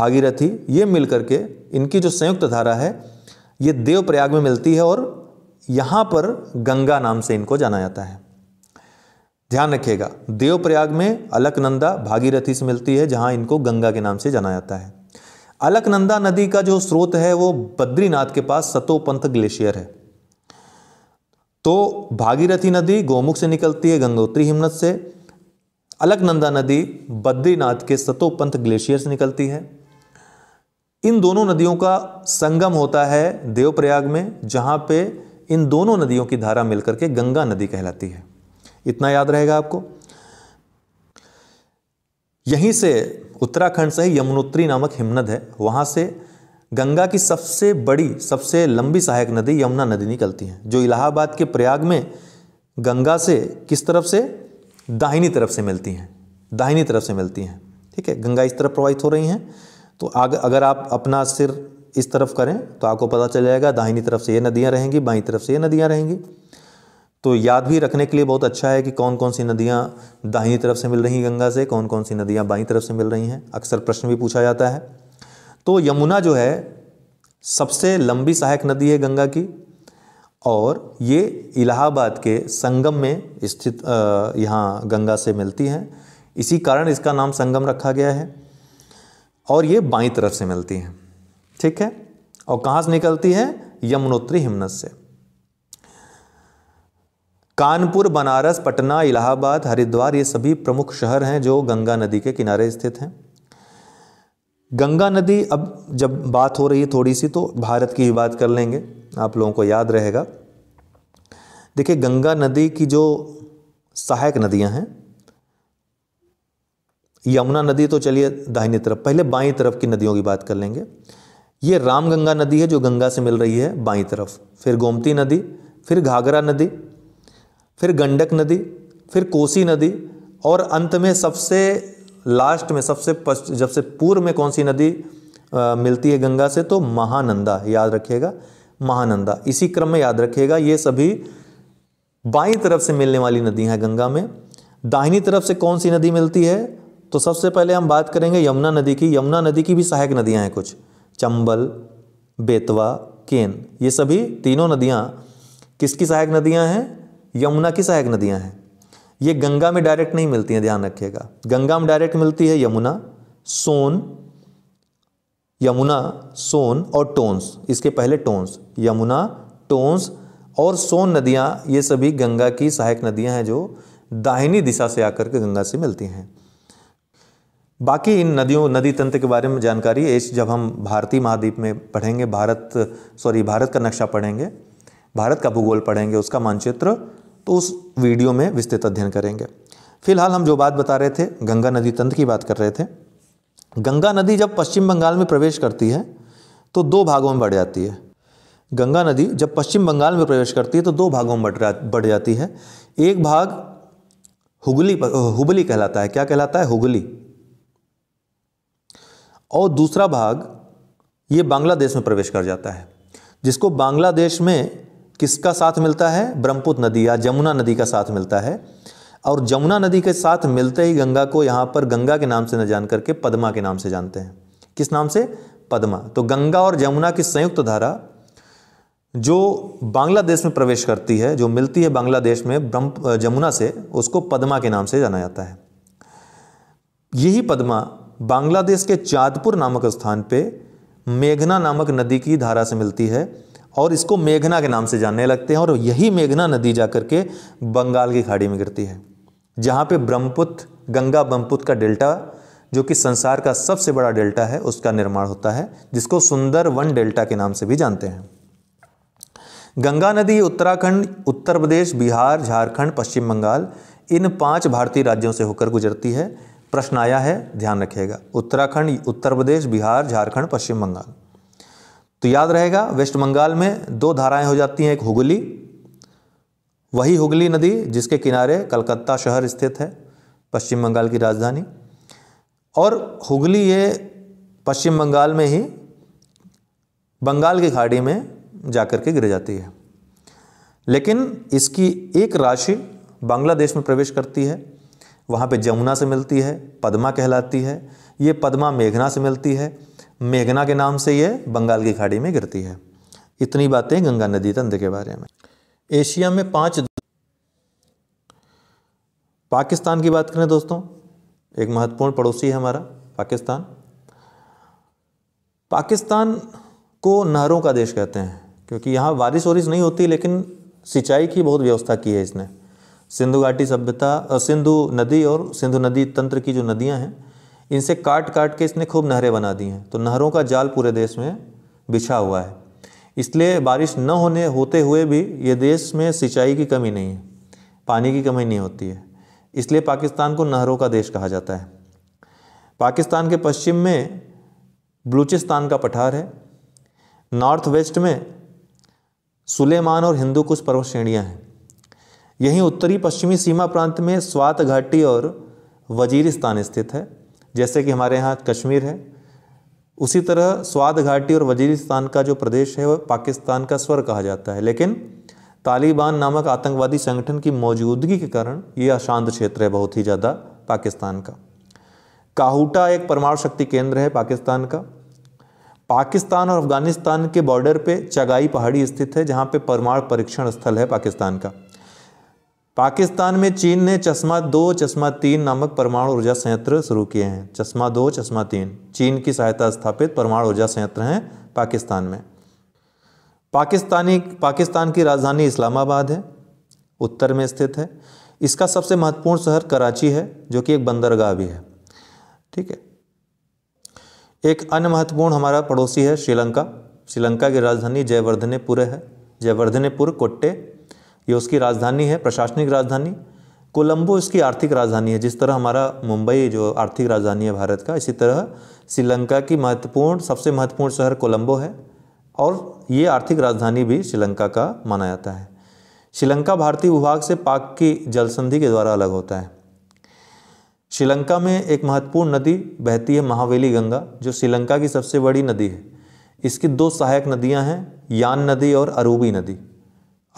भागीरथी ये मिलकर के इनकी जो संयुक्त धारा है ये देवप्रयाग में मिलती है और यहां पर गंगा नाम से इनको जाना जाता है ध्यान रखिएगा देवप्रयाग में अलकनंदा भागीरथी से मिलती है जहां इनको गंगा के नाम से जाना जाता है अलकनंदा नदी का जो स्रोत है वो बद्रीनाथ के पास सतोपंथ ग्लेशियर है तो भागीरथी नदी गोमुख से निकलती है गंगोत्री हिमनद से अलकनंदा नदी बद्रीनाथ के सतोपंथ ग्लेशियर से निकलती है इन दोनों नदियों का संगम होता है देवप्रयाग में जहाँ पे इन दोनों नदियों की धारा मिलकर के गंगा नदी कहलाती है इतना याद रहेगा आपको यहीं से उत्तराखंड से ही यमुनोत्री नामक हिमनद है वहाँ से गंगा की सबसे बड़ी सबसे लंबी सहायक नदी यमुना नदी निकलती है जो इलाहाबाद के प्रयाग में गंगा से किस तरफ से दाहिनी तरफ से मिलती हैं दाहिनी तरफ से मिलती हैं ठीक है गंगा इस तरफ प्रवाहित हो रही हैं तो आग अगर आप अपना सिर इस तरफ करें तो आपको पता चल जाएगा दाहिनी तरफ से ये नदियाँ रहेंगी बाईं तरफ से ये नदियाँ रहेंगी तो याद भी रखने के लिए बहुत अच्छा है कि कौन कौन सी नदियाँ दाहिनी तरफ से मिल रही हैं गंगा से कौन कौन सी नदियाँ बाईं तरफ से मिल रही हैं अक्सर प्रश्न भी पूछा जाता है तो यमुना जो है सबसे लंबी सहायक नदी है गंगा की और ये इलाहाबाद के संगम में स्थित यहाँ गंगा से मिलती हैं इसी कारण इसका नाम संगम रखा गया है और ये बाई तरफ से मिलती है ठीक है और कहां से निकलती है यमुनोत्री हिमनस से कानपुर बनारस पटना इलाहाबाद हरिद्वार ये सभी प्रमुख शहर हैं जो गंगा नदी के किनारे स्थित हैं गंगा नदी अब जब बात हो रही है थोड़ी सी तो भारत की ही बात कर लेंगे आप लोगों को याद रहेगा देखिए गंगा नदी की जो सहायक नदियां हैं यमुना नदी तो चलिए दाहिनी तरफ पहले बाई तरफ की नदियों की बात कर लेंगे ये रामगंगा नदी है जो गंगा से मिल रही है बाई तरफ फिर गोमती नदी फिर घाघरा नदी फिर गंडक नदी फिर कोसी नदी और अंत में सबसे लास्ट में सबसे पश्च जब से पूर्व में कौन सी नदी आ, मिलती है गंगा से तो महानंदा याद रखिएगा महानंदा इसी क्रम में याद रखिएगा ये सभी बाई तरफ से मिलने वाली नदियाँ हैं गंगा में दाहिनी तरफ से कौन सी नदी मिलती है तो सबसे पहले हम बात करेंगे यमुना नदी की यमुना नदी की भी सहायक नदियाँ हैं कुछ चंबल बेतवा केन ये सभी तीनों नदियाँ किसकी सहायक नदियाँ हैं यमुना की सहायक नदियाँ हैं ये गंगा में डायरेक्ट नहीं मिलती हैं ध्यान रखिएगा गंगा में डायरेक्ट मिलती है यमुना सोन यमुना सोन और टोंस इसके पहले टोंस यमुना टोंस और सोन नदियाँ ये सभी गंगा की सहायक नदियाँ हैं जो दाहिनी दिशा से आकर के गंगा से मिलती हैं बाकी इन नदियों नदी तंत्र के बारे में जानकारी एच जब हम भारतीय महाद्वीप में पढ़ेंगे भारत सॉरी भारत का नक्शा पढ़ेंगे भारत का भूगोल पढ़ेंगे उसका मानचित्र तो उस वीडियो में विस्तृत अध्ययन करेंगे फिलहाल हम जो बात बता रहे थे गंगा नदी तंत्र की बात कर रहे थे गंगा नदी जब पश्चिम बंगाल में प्रवेश करती है तो दो भागों में बढ़ जाती है गंगा नदी जब पश्चिम बंगाल में प्रवेश करती है तो दो भागों में बढ़ जाती है एक भाग हुगली हुबली कहलाता है क्या कहलाता है हुगली और दूसरा भाग ये बांग्लादेश में प्रवेश कर जाता है जिसको बांग्लादेश में किसका साथ मिलता है ब्रह्मपुत्र नदी या जमुना नदी का साथ मिलता है और जमुना नदी के साथ मिलते ही गंगा को यहाँ पर गंगा के नाम से न जान करके पद्मा के नाम से जानते हैं किस नाम से पद्मा तो गंगा और जमुना की संयुक्त धारा जो बांग्लादेश में प्रवेश करती है जो मिलती है बांग्लादेश में ब्रह्म जमुना से उसको पद्मा के नाम से जाना जाता है यही पद्मा बांग्लादेश के चाँदपुर नामक स्थान पे मेघना नामक नदी की धारा से मिलती है और इसको मेघना के नाम से जानने लगते हैं और यही मेघना नदी जा के बंगाल की खाड़ी में गिरती है जहाँ पे ब्रह्मपुत्र गंगा ब्रह्मपुत्र का डेल्टा जो कि संसार का सबसे बड़ा डेल्टा है उसका निर्माण होता है जिसको सुंदर वन डेल्टा के नाम से भी जानते हैं गंगा नदी उत्तराखंड उत्तर प्रदेश बिहार झारखंड पश्चिम बंगाल इन पांच भारतीय राज्यों से होकर गुजरती है प्रश्न आया है ध्यान रखिएगा उत्तराखंड उत्तर प्रदेश बिहार झारखंड पश्चिम बंगाल तो याद रहेगा वेस्ट बंगाल में दो धाराएं हो जाती हैं एक हुगली वही हुगली नदी जिसके किनारे कलकत्ता शहर स्थित है पश्चिम बंगाल की राजधानी और हुगली ये पश्चिम बंगाल में ही बंगाल की खाड़ी में जाकर के गिर जाती है लेकिन इसकी एक राशि बांग्लादेश में प्रवेश करती है वहाँ पे जमुना से मिलती है पद्मा कहलाती है ये पद्मा मेघना से मिलती है मेघना के नाम से ये बंगाल की खाड़ी में गिरती है इतनी बातें गंगा नदी तंत्र के बारे में एशिया में पाँच पाकिस्तान की बात करें दोस्तों एक महत्वपूर्ण पड़ोसी है हमारा पाकिस्तान पाकिस्तान को नहरों का देश कहते हैं क्योंकि यहाँ बारिश वारिश नहीं होती लेकिन सिंचाई की बहुत व्यवस्था की है इसने सिंधु घाटी सभ्यता सिंधु नदी और सिंधु नदी तंत्र की जो नदियाँ हैं इनसे काट काट के इसने खूब नहरें बना दी हैं तो नहरों का जाल पूरे देश में बिछा हुआ है इसलिए बारिश न होने होते हुए भी ये देश में सिंचाई की कमी नहीं है पानी की कमी नहीं होती है इसलिए पाकिस्तान को नहरों का देश कहा जाता है पाकिस्तान के पश्चिम में बलूचिस्तान का पठार है नॉर्थ वेस्ट में सुलेमान और हिंदू कुछ पर्वत श्रेणियाँ हैं यहीं उत्तरी पश्चिमी सीमा प्रांत में स्वात घाटी और वजीरिस्तान स्थित है जैसे कि हमारे यहाँ कश्मीर है उसी तरह स्वाद घाटी और वजीरिस्तान का जो प्रदेश है वह पाकिस्तान का स्वर कहा जाता है लेकिन तालिबान नामक आतंकवादी संगठन की मौजूदगी के कारण ये अशांत क्षेत्र है बहुत ही ज़्यादा पाकिस्तान का काहूटा एक परमाणु शक्ति केंद्र है पाकिस्तान का पाकिस्तान और अफगानिस्तान के बॉर्डर पे चगाई पहाड़ी स्थित है जहाँ पे परमाणु परीक्षण स्थल है पाकिस्तान का पाकिस्तान में चीन ने चश्मा दो चश्मा तीन नामक परमाणु ऊर्जा संयंत्र शुरू किए हैं चश्मा दो चश्मा तीन चीन की सहायता स्थापित परमाणु ऊर्जा संयंत्र हैं पाकिस्तान में पाकिस्तानी पाकिस्तान की राजधानी इस्लामाबाद है उत्तर में स्थित है इसका सबसे महत्वपूर्ण शहर कराची है जो कि एक बंदरगाह भी है ठीक है एक अन्य महत्वपूर्ण हमारा पड़ोसी है श्रीलंका श्रीलंका की राजधानी जयवर्धनेपुर है जयवर्धनेपुर कोट्टे ये उसकी राजधानी है प्रशासनिक राजधानी कोलंबो इसकी आर्थिक राजधानी है जिस तरह हमारा मुंबई जो आर्थिक राजधानी है भारत का इसी तरह श्रीलंका की महत्वपूर्ण सबसे महत्वपूर्ण शहर कोलंबो है और ये आर्थिक राजधानी भी श्रीलंका का माना जाता है श्रीलंका भारतीय विभाग से पाक की जलसंधि के द्वारा अलग होता है श्रीलंका में एक महत्वपूर्ण नदी बहती है महावेली गंगा जो श्रीलंका की सबसे बड़ी नदी है इसकी दो सहायक नदियां हैं यान नदी और अरूबी नदी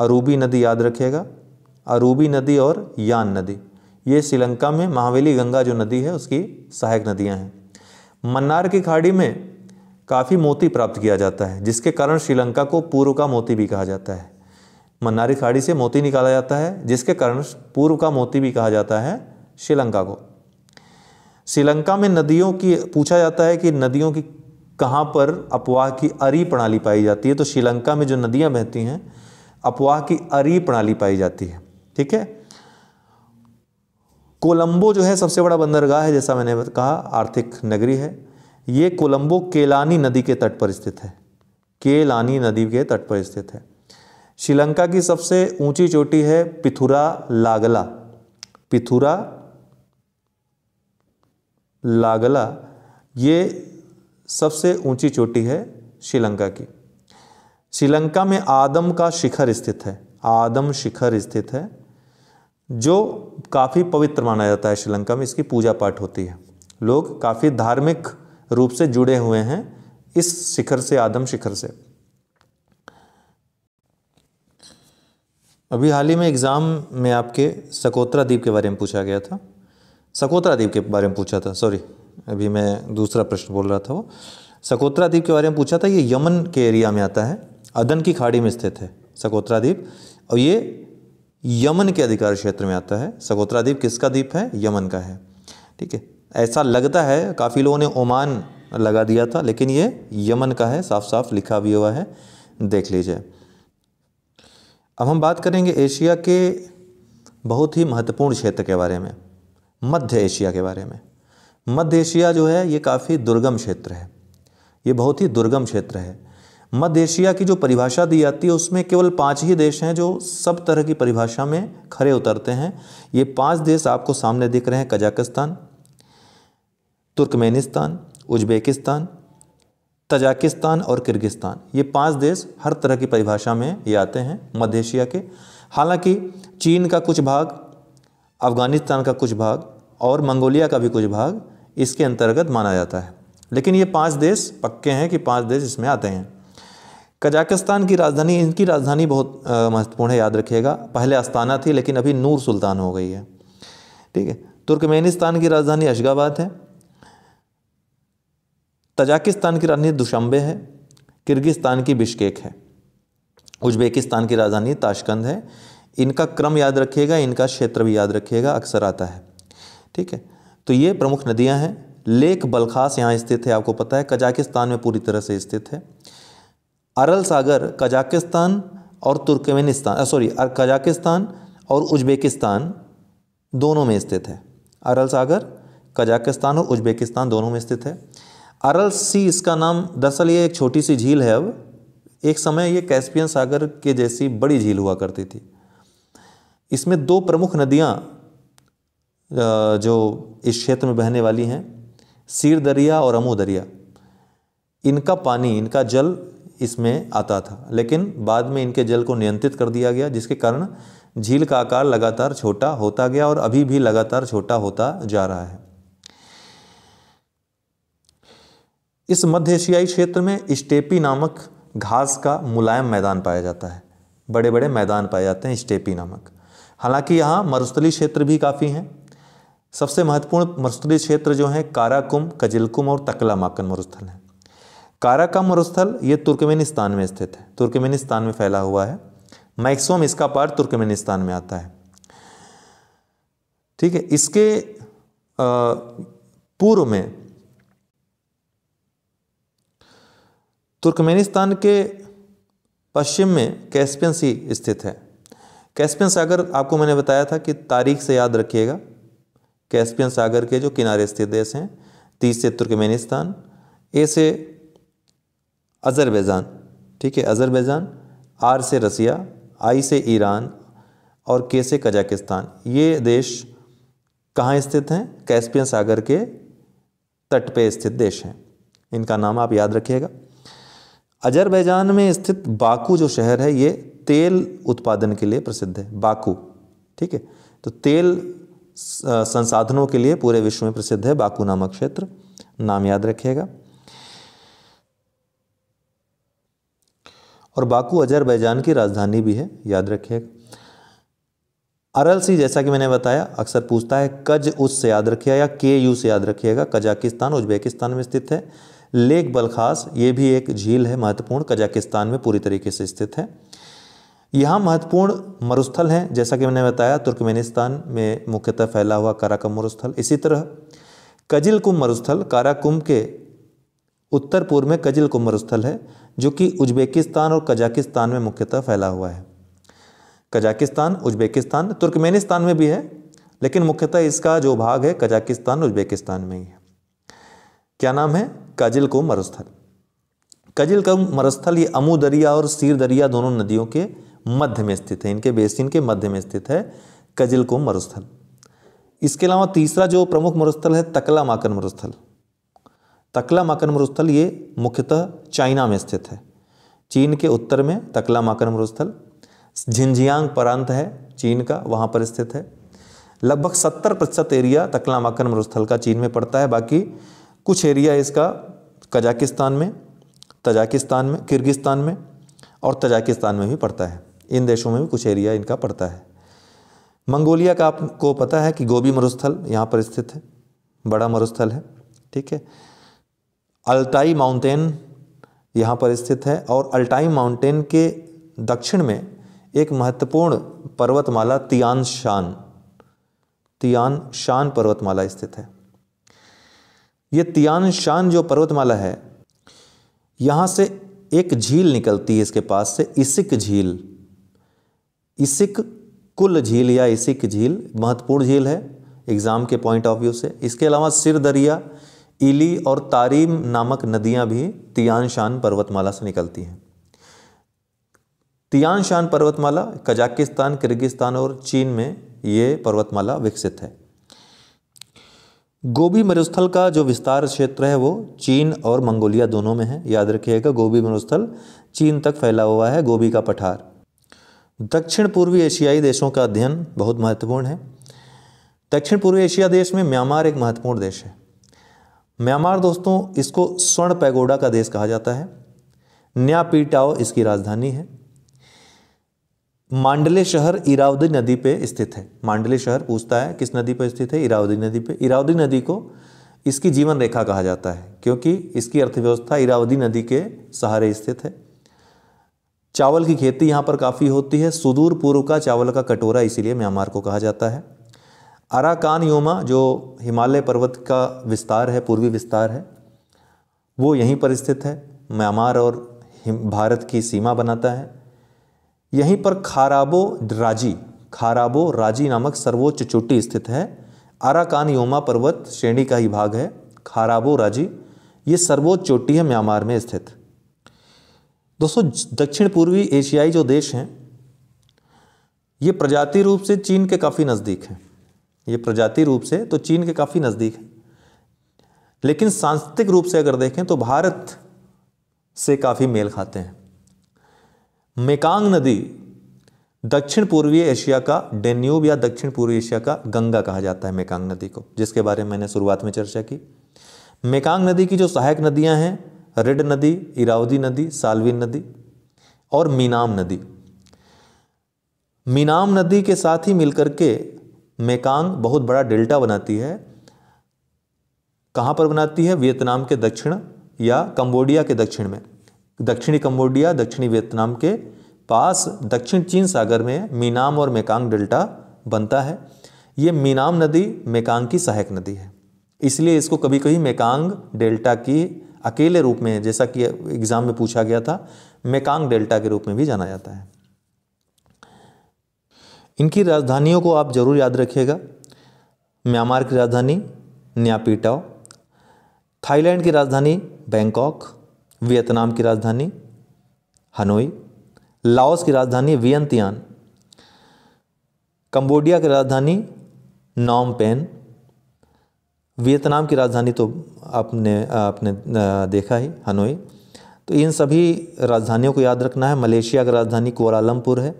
अरूबी नदी याद रखिएगा अरूबी नदी और यान नदी ये श्रीलंका में महावेली गंगा जो नदी है उसकी सहायक नदियाँ हैं मन्नार की खाड़ी में काफ़ी मोती प्राप्त किया जाता है जिसके कारण श्रीलंका को पूर्व का मोती भी कहा जाता है मन्नारी खाड़ी से मोती निकाला जाता है जिसके कारण पूर्व का मोती भी कहा जाता है श्रीलंका को श्रीलंका में नदियों की पूछा जाता है कि नदियों की कहाँ पर अपवाह की अरी प्रणाली पाई जाती है तो श्रीलंका में जो नदियाँ बहती हैं अपवाह की अरी प्रणाली पाई जाती है ठीक है कोलंबो जो है सबसे बड़ा बंदरगाह है जैसा मैंने कहा आर्थिक नगरी है ये कोलंबो केलानी नदी के तट पर स्थित है केलानी नदी के तट पर स्थित है श्रीलंका की सबसे ऊंची चोटी है पिथुरा लागला पिथुरा लागला ये सबसे ऊंची चोटी है श्रीलंका की श्रीलंका में आदम का शिखर स्थित है आदम शिखर स्थित है जो काफ़ी पवित्र माना जाता है श्रीलंका में इसकी पूजा पाठ होती है लोग काफ़ी धार्मिक रूप से जुड़े हुए हैं इस शिखर से आदम शिखर से अभी हाल ही में एग्ज़ाम में आपके सकोत्रा द्वीप के बारे में पूछा गया था सकोत्रा द्वीप के बारे में पूछा था सॉरी अभी मैं दूसरा प्रश्न बोल रहा था वो सकोत्रा द्वीप के बारे में पूछा था ये यमन के एरिया में आता है अदन की खाड़ी में स्थित है सकोत्रा द्वीप और ये यमन के अधिकार क्षेत्र में आता है सकोत्रा द्वीप किसका द्वीप है यमन का है ठीक है ऐसा लगता है काफ़ी लोगों ने ओमान लगा दिया था लेकिन ये यमन का है साफ साफ लिखा भी हुआ है देख लीजिए अब हम बात करेंगे एशिया के बहुत ही महत्वपूर्ण क्षेत्र के बारे में मध्य एशिया के बारे में मध्य एशिया जो है ये काफ़ी दुर्गम क्षेत्र है ये बहुत ही दुर्गम क्षेत्र है मध्य एशिया की जो परिभाषा दी जाती है उसमें केवल पांच ही देश हैं जो सब तरह की परिभाषा में खड़े उतरते हैं ये पांच देश आपको सामने दिख रहे हैं कजाकिस्तान तुर्कमेनिस्तान उज्बेकिस्तान तजाकिस्तान और किर्गिस्तान ये पांच देश हर तरह की परिभाषा में ये आते हैं मध्य एशिया के हालांकि चीन का कुछ भाग अफ़गानिस्तान का कुछ भाग और मंगोलिया का भी कुछ भाग इसके अंतर्गत माना जाता है लेकिन ये पांच देश पक्के हैं कि पांच देश इसमें आते हैं कजाकिस्तान की राजधानी इनकी राजधानी बहुत महत्वपूर्ण है याद रखिएगा पहले अस्ताना थी लेकिन अभी नूर सुल्तान हो गई है ठीक है तुर्कमेनिस्तान की राजधानी अशगाबाद है तजाकिस्तान की राजधानी दुशंबे है किर्गिस्तान की बिश्केक है उज्बेकिस्तान की राजधानी ताशकंद है इनका क्रम याद रखिएगा इनका क्षेत्र भी याद रखिएगा अक्सर आता है ठीक है तो ये प्रमुख नदियां हैं लेक बलखास यहाँ स्थित है आपको पता है कजाकिस्तान में पूरी तरह से स्थित है अरल सागर कजाकिस्तान और तुर्कमेनिस्तान सॉरी कजाकिस्तान और उज्बेकिस्तान दोनों में स्थित है अरल सागर कजाकिस्तान और उज्बेकिस्तान दोनों में स्थित है अरल सी इसका नाम दरअसल ये एक छोटी सी झील है अब एक समय ये कैस्पियन सागर के जैसी बड़ी झील हुआ करती थी इसमें दो प्रमुख नदियाँ जो इस क्षेत्र में बहने वाली हैं सीर दरिया और अमू दरिया इनका पानी इनका जल इसमें आता था लेकिन बाद में इनके जल को नियंत्रित कर दिया गया जिसके कारण झील का आकार लगातार छोटा होता गया और अभी भी लगातार छोटा होता जा रहा है इस मध्य एशियाई क्षेत्र में स्टेपी नामक घास का मुलायम मैदान पाया जाता है बड़े बड़े मैदान पाए जाते हैं स्टेपी नामक हालांकि यहाँ मरुस्थली क्षेत्र भी काफ़ी हैं सबसे महत्वपूर्ण मरुस्थली क्षेत्र जो हैं काराकुम कजिलकुम और तकला माकन मरुस्थल हैं काराका मरुस्थल ये तुर्कमेनिस्तान में स्थित है तुर्कमेनिस्तान में फैला हुआ है मैक्सिमम इसका पार्ट तुर्कमेनिस्तान में आता है ठीक है इसके पूर्व में तुर्कमेनिस्तान के पश्चिम में कैस्पियन सी स्थित है कैस्पियन सागर आपको मैंने बताया था कि तारीख से याद रखिएगा कैस्पियन सागर के जो किनारे स्थित देश हैं तीस से तुर्कमेनिस्तान ए से अज़रबैजान ठीक है अज़रबैजान आर से रसिया आई से ईरान और के से कजाकिस्तान ये देश कहाँ स्थित हैं कैस्पियन सागर के तट पे स्थित देश हैं इनका नाम आप याद रखिएगा अजरबैजान में स्थित बाकू जो शहर है ये तेल उत्पादन के लिए प्रसिद्ध है बाकू ठीक है तो तेल संसाधनों के लिए पूरे विश्व में प्रसिद्ध है बाकू नामक क्षेत्र नाम याद रखिएगा और बाकू अजरबैजान की राजधानी भी है याद रखिएगा अरल सी जैसा कि मैंने बताया अक्सर पूछता है कज उस से याद रखिएगा या के यू से याद रखिएगा कजाकिस्तान उज्बेकिस्तान में स्थित है लेक बलखास ये भी एक झील है महत्वपूर्ण कजाकिस्तान में पूरी तरीके से स्थित है यहाँ महत्वपूर्ण मरुस्थल हैं जैसा कि मैंने बताया तुर्कमेनिस्तान में मुख्यतः फैला हुआ काराकम मरुस्थल इसी तरह कजिल कुंभ मरुस्थल काराकुम के उत्तर पूर्व में कजिल कुमर स्थल है जो कि उज्बेकिस्तान और कजाकिस्तान में मुख्यतः फैला हुआ है कजाकिस्तान उज्बेकिस्तान तुर्कमेनिस्तान में भी है लेकिन मुख्यतः इसका जो भाग है कजाकिस्तान उज्बेकिस्तान में ही है क्या नाम है कजिल को मरुस्थल कजिल का मरुस्थल ये अमू दरिया और सीर दरिया दोनों नदियों के मध्य में स्थित है इनके बेसिन के मध्य में स्थित है कजिल को मरुस्थल इसके अलावा तीसरा जो प्रमुख मरुस्थल है तकला माकन मरुस्थल तकला माकन मरुस्थल ये मुख्यतः चाइना में स्थित है चीन के उत्तर में तकला माकन मरुस्थल झिंझियांग प्रांत है चीन का वहाँ पर स्थित है लगभग सत्तर प्रतिशत एरिया तकला माकन मरुस्थल का चीन में पड़ता है बाकी कुछ एरिया इसका कजाकिस्तान में तजाकिस्तान में किर्गिस्तान में और तजाकिस्तान में भी पड़ता है इन देशों में भी कुछ एरिया इनका पड़ता है मंगोलिया का आपको पता है कि गोभी मरुस्थल यहाँ पर स्थित है बड़ा मरुस्थल है ठीक है अल्टाई माउंटेन यहाँ पर स्थित है और अल्टाई माउंटेन के दक्षिण में एक महत्वपूर्ण पर्वतमाला तियान शान तियान शान पर्वतमाला स्थित है ये तियान शान जो पर्वतमाला है यहाँ से एक झील निकलती है इसके पास से इसिक झील इसिक कुल झील या इसिक झील महत्वपूर्ण झील है एग्ज़ाम के पॉइंट ऑफ व्यू से इसके अलावा सिर दरिया इली और तारीम नामक नदियां भी तियान शान पर्वतमाला से निकलती हैं तियान शान पर्वतमाला कजाकिस्तान किर्गिस्तान और चीन में ये पर्वतमाला विकसित है गोभी मरुस्थल का जो विस्तार क्षेत्र है वो चीन और मंगोलिया दोनों में है याद रखिएगा गोभी मरुस्थल चीन तक फैला हुआ है गोभी का पठार दक्षिण पूर्वी एशियाई देशों का अध्ययन बहुत महत्वपूर्ण है दक्षिण पूर्वी एशिया देश में म्यांमार एक महत्वपूर्ण देश है म्यांमार दोस्तों इसको स्वर्ण पैगोडा का देश कहा जाता है न्यापीटाओ इसकी राजधानी है मांडले शहर इरावदी नदी पे स्थित है मांडले शहर पूछता है किस नदी पर स्थित है इरावदी नदी पे इरावदी नदी को इसकी जीवन रेखा कहा जाता है क्योंकि इसकी अर्थव्यवस्था इरावदी नदी के सहारे स्थित है चावल की खेती यहाँ पर काफ़ी होती है सुदूर पूर्व का चावल का कटोरा इसीलिए म्यांमार को कहा जाता है अराकान योमा जो हिमालय पर्वत का विस्तार है पूर्वी विस्तार है वो यहीं पर स्थित है म्यांमार और भारत की सीमा बनाता है यहीं पर खाराबो राजी खाराबो राजी नामक सर्वोच्च चोटी स्थित है अराकान योमा पर्वत श्रेणी का ही भाग है खाराबो राजी ये सर्वोच्च चोटी है म्यांमार में स्थित दोस्तों दक्षिण पूर्वी एशियाई जो देश हैं ये प्रजाति रूप से चीन के काफ़ी नज़दीक हैं ये प्रजाति रूप से तो चीन के काफ़ी नज़दीक है लेकिन सांस्कृतिक रूप से अगर देखें तो भारत से काफ़ी मेल खाते हैं मेकांग नदी दक्षिण पूर्वी एशिया का डेन्यूब या दक्षिण पूर्वी एशिया का गंगा कहा जाता है मेकांग नदी को जिसके बारे में मैंने शुरुआत में चर्चा की मेकांग नदी की जो सहायक नदियां हैं रेड नदी इरावदी नदी सालवीन नदी और मीनाम नदी मीनाम नदी के साथ ही मिलकर के मेकांग बहुत बड़ा डेल्टा बनाती है कहाँ पर बनाती है वियतनाम के दक्षिण या कंबोडिया के दक्षिण में दक्षिणी कंबोडिया दक्षिणी वियतनाम के पास दक्षिण चीन सागर में मीनाम और मेकांग डेल्टा बनता है ये मीनाम नदी मेकांग की सहायक नदी है इसलिए इसको कभी कभी मेकांग डेल्टा की अकेले रूप में जैसा कि एग्ज़ाम में पूछा गया था मेकांग डेल्टा के रूप में भी जाना जाता है इनकी राजधानियों को आप ज़रूर याद रखिएगा म्यांमार की राजधानी न्यापीटाओ थाईलैंड की राजधानी बैंकॉक वियतनाम की राजधानी हनोई लाओस की राजधानी वियंतियान कंबोडिया की राजधानी नॉम पेन वियतनाम की राजधानी तो आपने आपने देखा ही हनोई तो इन सभी राजधानियों को याद रखना है मलेशिया की राजधानी कोलालमपुर है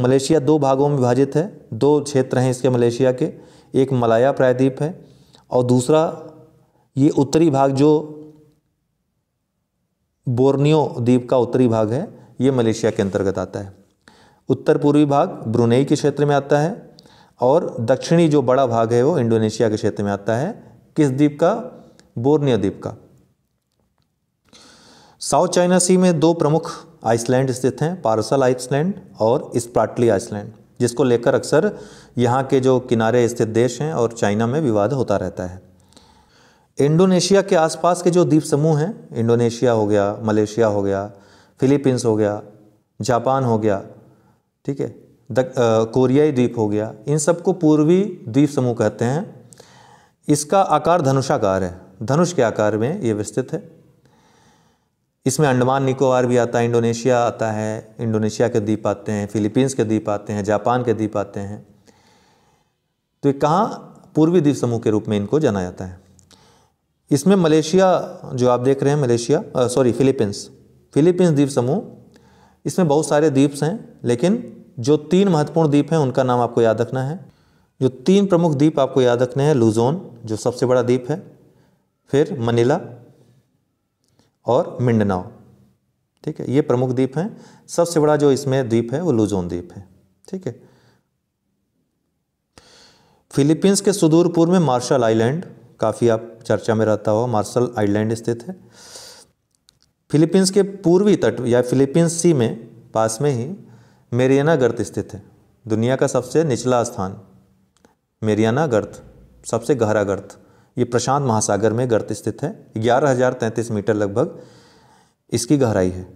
मलेशिया दो भागों में विभाजित है दो क्षेत्र हैं इसके मलेशिया के एक मलाया प्रायद्वीप है और दूसरा ये उत्तरी भाग जो बोर्नियो द्वीप का उत्तरी भाग है ये मलेशिया के अंतर्गत आता है उत्तर पूर्वी भाग ब्रुनेई के क्षेत्र में आता है और दक्षिणी जो बड़ा भाग है वो इंडोनेशिया के क्षेत्र में आता है किस द्वीप का बोर्नियो द्वीप का साउथ चाइना सी में दो प्रमुख आइसलैंड स्थित हैं पार्सल आइसलैंड और स्प्राटली आइसलैंड जिसको लेकर अक्सर यहाँ के जो किनारे स्थित देश हैं और चाइना में विवाद होता रहता है इंडोनेशिया के आसपास के जो द्वीप समूह हैं इंडोनेशिया हो गया मलेशिया हो गया फिलीपींस हो गया जापान हो गया ठीक है कोरियाई द्वीप हो गया इन सबको पूर्वी द्वीप समूह कहते हैं इसका आकार धनुषाकार है धनुष के आकार में ये विस्तृत है इसमें अंडमान निकोबार भी आता है इंडोनेशिया आता है इंडोनेशिया के द्वीप आते हैं फिलीपींस के द्वीप आते हैं जापान के द्वीप आते हैं तो ये कहाँ पूर्वी द्वीप समूह के रूप में इनको जाना जाता है इसमें मलेशिया जो आप देख रहे हैं मलेशिया सॉरी फिलीपींस फिलीपींस द्वीप समूह इसमें बहुत सारे द्वीप्स हैं लेकिन जो तीन महत्वपूर्ण द्वीप हैं उनका नाम आपको याद रखना है जो तीन प्रमुख द्वीप आपको याद रखने हैं लुजोन जो सबसे बड़ा द्वीप है फिर मनीला और मिंडनाव ठीक है ये प्रमुख द्वीप हैं सबसे बड़ा जो इसमें द्वीप है वो लुजोन द्वीप है ठीक है फिलीपींस के सुदूर पूर्व में मार्शल आइलैंड काफ़ी आप चर्चा में रहता हो मार्शल आइलैंड स्थित है फिलीपींस के पूर्वी तट या फिलीपींस सी में पास में ही मेरियाना गर्त स्थित है दुनिया का सबसे निचला स्थान मेरियाना गर्त सबसे गहरा गर्थ ये प्रशांत महासागर में गर्त स्थित है ग्यारह हजार तैंतीस मीटर लगभग इसकी गहराई है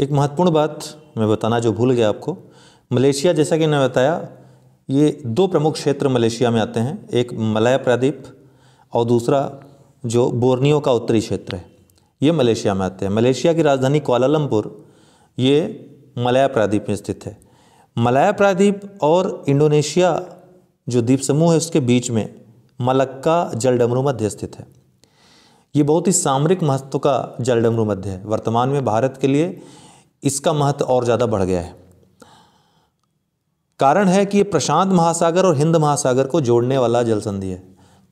एक महत्वपूर्ण बात मैं बताना जो भूल गया आपको मलेशिया जैसा कि मैंने बताया ये दो प्रमुख क्षेत्र मलेशिया में आते हैं एक मलाया प्रादीप और दूसरा जो बोर्नियो का उत्तरी क्षेत्र है ये मलेशिया में आते हैं मलेशिया की राजधानी क्वालालंपुर ये मलाया प्रादीप में स्थित है मलाया प्रादीप और इंडोनेशिया जो द्वीप समूह है उसके बीच में मलक्का जल डमरू मध्य स्थित है ये बहुत ही सामरिक महत्व का जल डमरू मध्य है वर्तमान में भारत के लिए इसका महत्व और ज़्यादा बढ़ गया है कारण है कि ये प्रशांत महासागर और हिंद महासागर को जोड़ने वाला जल संधि है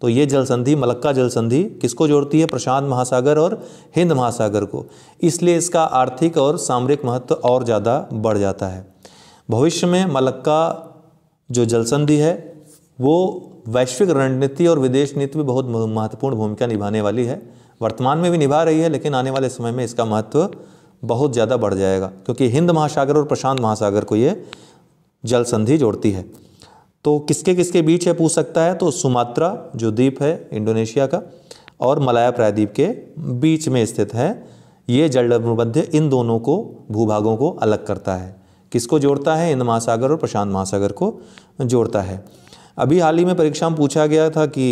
तो ये जल संधि मलक्का जल संधि किसको जोड़ती है प्रशांत महासागर और हिंद महासागर को इसलिए इसका आर्थिक और सामरिक महत्व और ज़्यादा बढ़ जाता है भविष्य में मलक्का जो जल संधि है वो वैश्विक रणनीति और विदेश नीति में बहुत महत्वपूर्ण भूमिका निभाने वाली है वर्तमान में भी निभा रही है लेकिन आने वाले समय में इसका महत्व बहुत ज़्यादा बढ़ जाएगा क्योंकि हिंद महासागर और प्रशांत महासागर को ये जल संधि जोड़ती है तो किसके किसके बीच है पूछ सकता है तो सुमात्रा जो द्वीप है इंडोनेशिया का और मलाया प्रायद्वीप के बीच में स्थित है ये जल मध्य इन दोनों को भूभागों को अलग करता है किसको जोड़ता है हिंद महासागर और प्रशांत महासागर को जोड़ता है अभी हाल ही में परीक्षा में पूछा गया था कि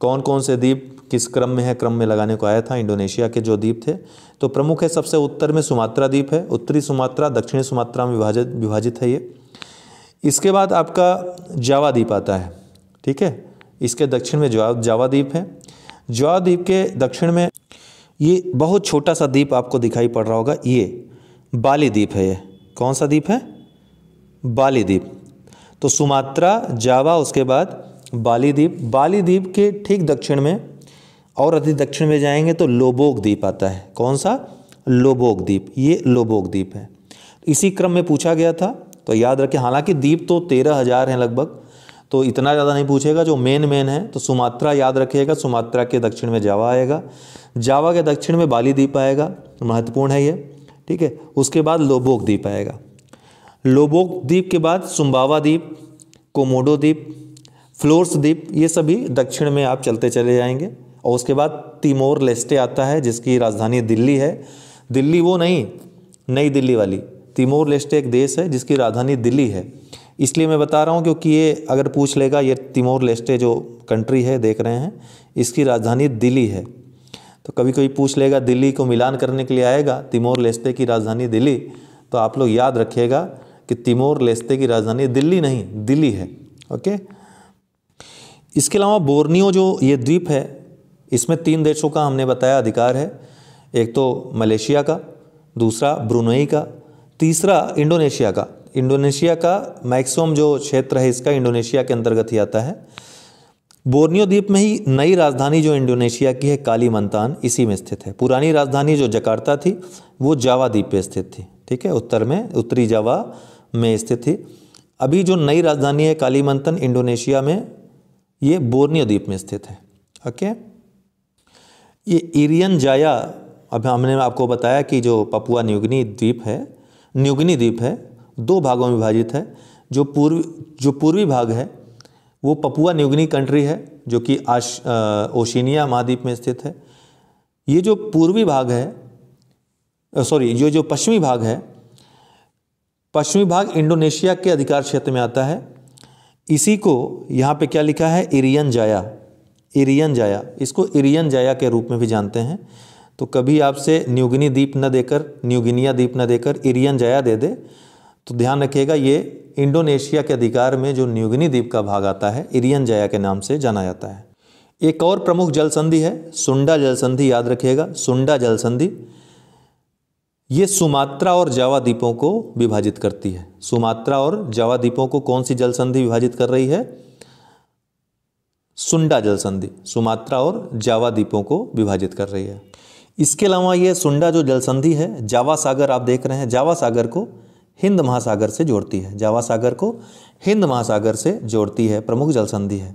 कौन कौन से द्वीप किस क्रम में है क्रम में लगाने को आया था इंडोनेशिया के जो द्वीप थे तो प्रमुख है सबसे उत्तर में सुमात्रा द्वीप है उत्तरी सुमात्रा दक्षिणी सुमात्रा में विभाजित विभाजित है ये इसके बाद आपका जावा द्वीप आता है ठीक है इसके दक्षिण में जवा जावा द्वीप है जावा द्वीप के दक्षिण में ये बहुत छोटा सा द्वीप आपको दिखाई पड़ रहा होगा ये बाली द्वीप है ये कौन सा द्वीप है बाली द्वीप तो सुमात्रा जावा उसके बाद बाली द्वीप बाली द्वीप के ठीक दक्षिण में और अधिक दक्षिण में जाएंगे तो लोबोक द्वीप आता है कौन सा लोबोक द्वीप ये लोबोक द्वीप है इसी क्रम में पूछा गया था तो याद रखें हालांकि द्वीप तो तेरह हज़ार हैं लगभग तो इतना ज़्यादा नहीं पूछेगा जो मेन मेन है तो सुमात्रा याद रखिएगा सुमात्रा के दक्षिण में जावा आएगा जावा के दक्षिण में बाली द्वीप आएगा तो महत्वपूर्ण है ये ठीक है उसके बाद लोबोक द्वीप आएगा लोबोक द्वीप के बाद सुम्बावा द्वीप कोमोडो द्वीप फ्लोर्स द्वीप ये सभी दक्षिण में आप चलते चले जाएंगे और उसके बाद तिमोर लेस्टे आता है जिसकी राजधानी दिल्ली है दिल्ली वो नहीं नई दिल्ली वाली तिमोर लेस्टे एक देश है जिसकी राजधानी दिल्ली है इसलिए मैं बता रहा हूँ क्योंकि ये अगर पूछ लेगा ये तिमोर लेस्टे जो कंट्री है देख रहे हैं इसकी राजधानी दिल्ली है तो कभी कभी पूछ लेगा दिल्ली को मिलान करने के लिए आएगा तिमोर लेस्टे की राजधानी दिल्ली तो आप लोग याद रखिएगा कि तिमोर लेस्ते की राजधानी दिल्ली नहीं दिल्ली है ओके इसके अलावा बोर्नियो जो ये द्वीप है इसमें तीन देशों का हमने बताया अधिकार है एक तो मलेशिया का दूसरा ब्रुनई का तीसरा इंडोनेशिया का इंडोनेशिया का मैक्सिमम जो क्षेत्र है इसका इंडोनेशिया के अंतर्गत ही आता है बोर्नियो द्वीप में ही नई राजधानी जो इंडोनेशिया की है काली मंतान इसी में स्थित है पुरानी राजधानी जो जकार्ता थी वो जावा द्वीप पे स्थित थी ठीक है उत्तर में उत्तरी जावा में स्थित थी अभी जो नई राजधानी है कालीमंतन इंडोनेशिया में ये बोर्नियो द्वीप में स्थित है ओके ये इरियन जाया अब हमने आपको बताया कि जो पपुआ न्यूगनी द्वीप है न्यूगनी द्वीप है दो भागों में विभाजित है जो पूर्व जो पूर्वी भाग है वो पपुआ न्यूगनी कंट्री है जो कि आश ओशीनिया ओशिनिया महाद्वीप में स्थित है ये जो पूर्वी भाग है सॉरी ये जो पश्चिमी भाग है पश्चिमी भाग इंडोनेशिया के अधिकार क्षेत्र में आता है इसी को यहाँ पे क्या लिखा है इरियन जाया इरियन जाया इसको इरियन जाया के रूप में भी जानते हैं तो कभी आपसे न्यूगिनी द्वीप न देकर न्यूगिनिया द्वीप न देकर इरियन जाया दे दे तो ध्यान रखिएगा ये इंडोनेशिया के अधिकार में जो न्यूगिनी द्वीप का भाग आता है इरियन जाया के नाम से जाना जाता है एक और प्रमुख जल संधि है सुंडा जल संधि याद रखिएगा सुंडा जलसंधि संधि ये सुमात्रा और जावा द्वीपों को विभाजित करती है सुमात्रा और जावा द्वीपों को कौन सी जल संधि विभाजित कर रही है सुंडा जल संधि सुमात्रा और जावा द्वीपों को विभाजित कर रही है इसके अलावा ये सुंडा जो जल संधि है जावा सागर आप देख रहे हैं जावा सागर को हिंद महासागर से जोड़ती है जावा सागर को हिंद महासागर से जोड़ती है प्रमुख जल संधि है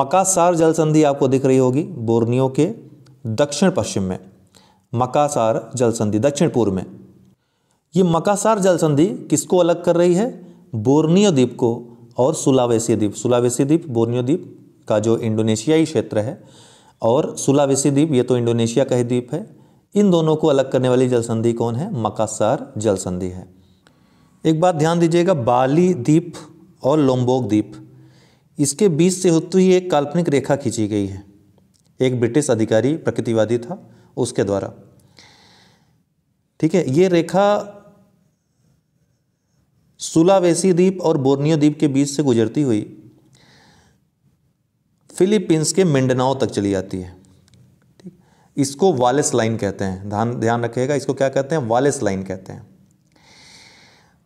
मकासार जल संधि आपको दिख रही होगी बोर्नियो के दक्षिण पश्चिम में मकासार जल संधि दक्षिण पूर्व में ये मकासार जल संधि किसको अलग कर रही है बोर्नियो द्वीप को और सुलावेसी द्वीप सुलावेसी द्वीप बोर्नियो द्वीप का जो इंडोनेशियाई क्षेत्र है और सुलावेसी द्वीप ये तो इंडोनेशिया का ही द्वीप है इन दोनों को अलग करने वाली जल संधि कौन है मकासार जल संधि है एक बात ध्यान दीजिएगा बाली द्वीप और लोम्बोक द्वीप इसके बीच से होती हुई एक काल्पनिक रेखा खींची गई है एक ब्रिटिश अधिकारी प्रकृतिवादी था उसके द्वारा ठीक है ये रेखा सुलावेसी द्वीप और बोर्नियो द्वीप के बीच से गुजरती हुई फिलीपींस के मिंडनाओ तक चली जाती है ठीक इसको वालेस लाइन कहते हैं ध्यान ध्यान रखिएगा इसको क्या कहते हैं वालेस लाइन कहते हैं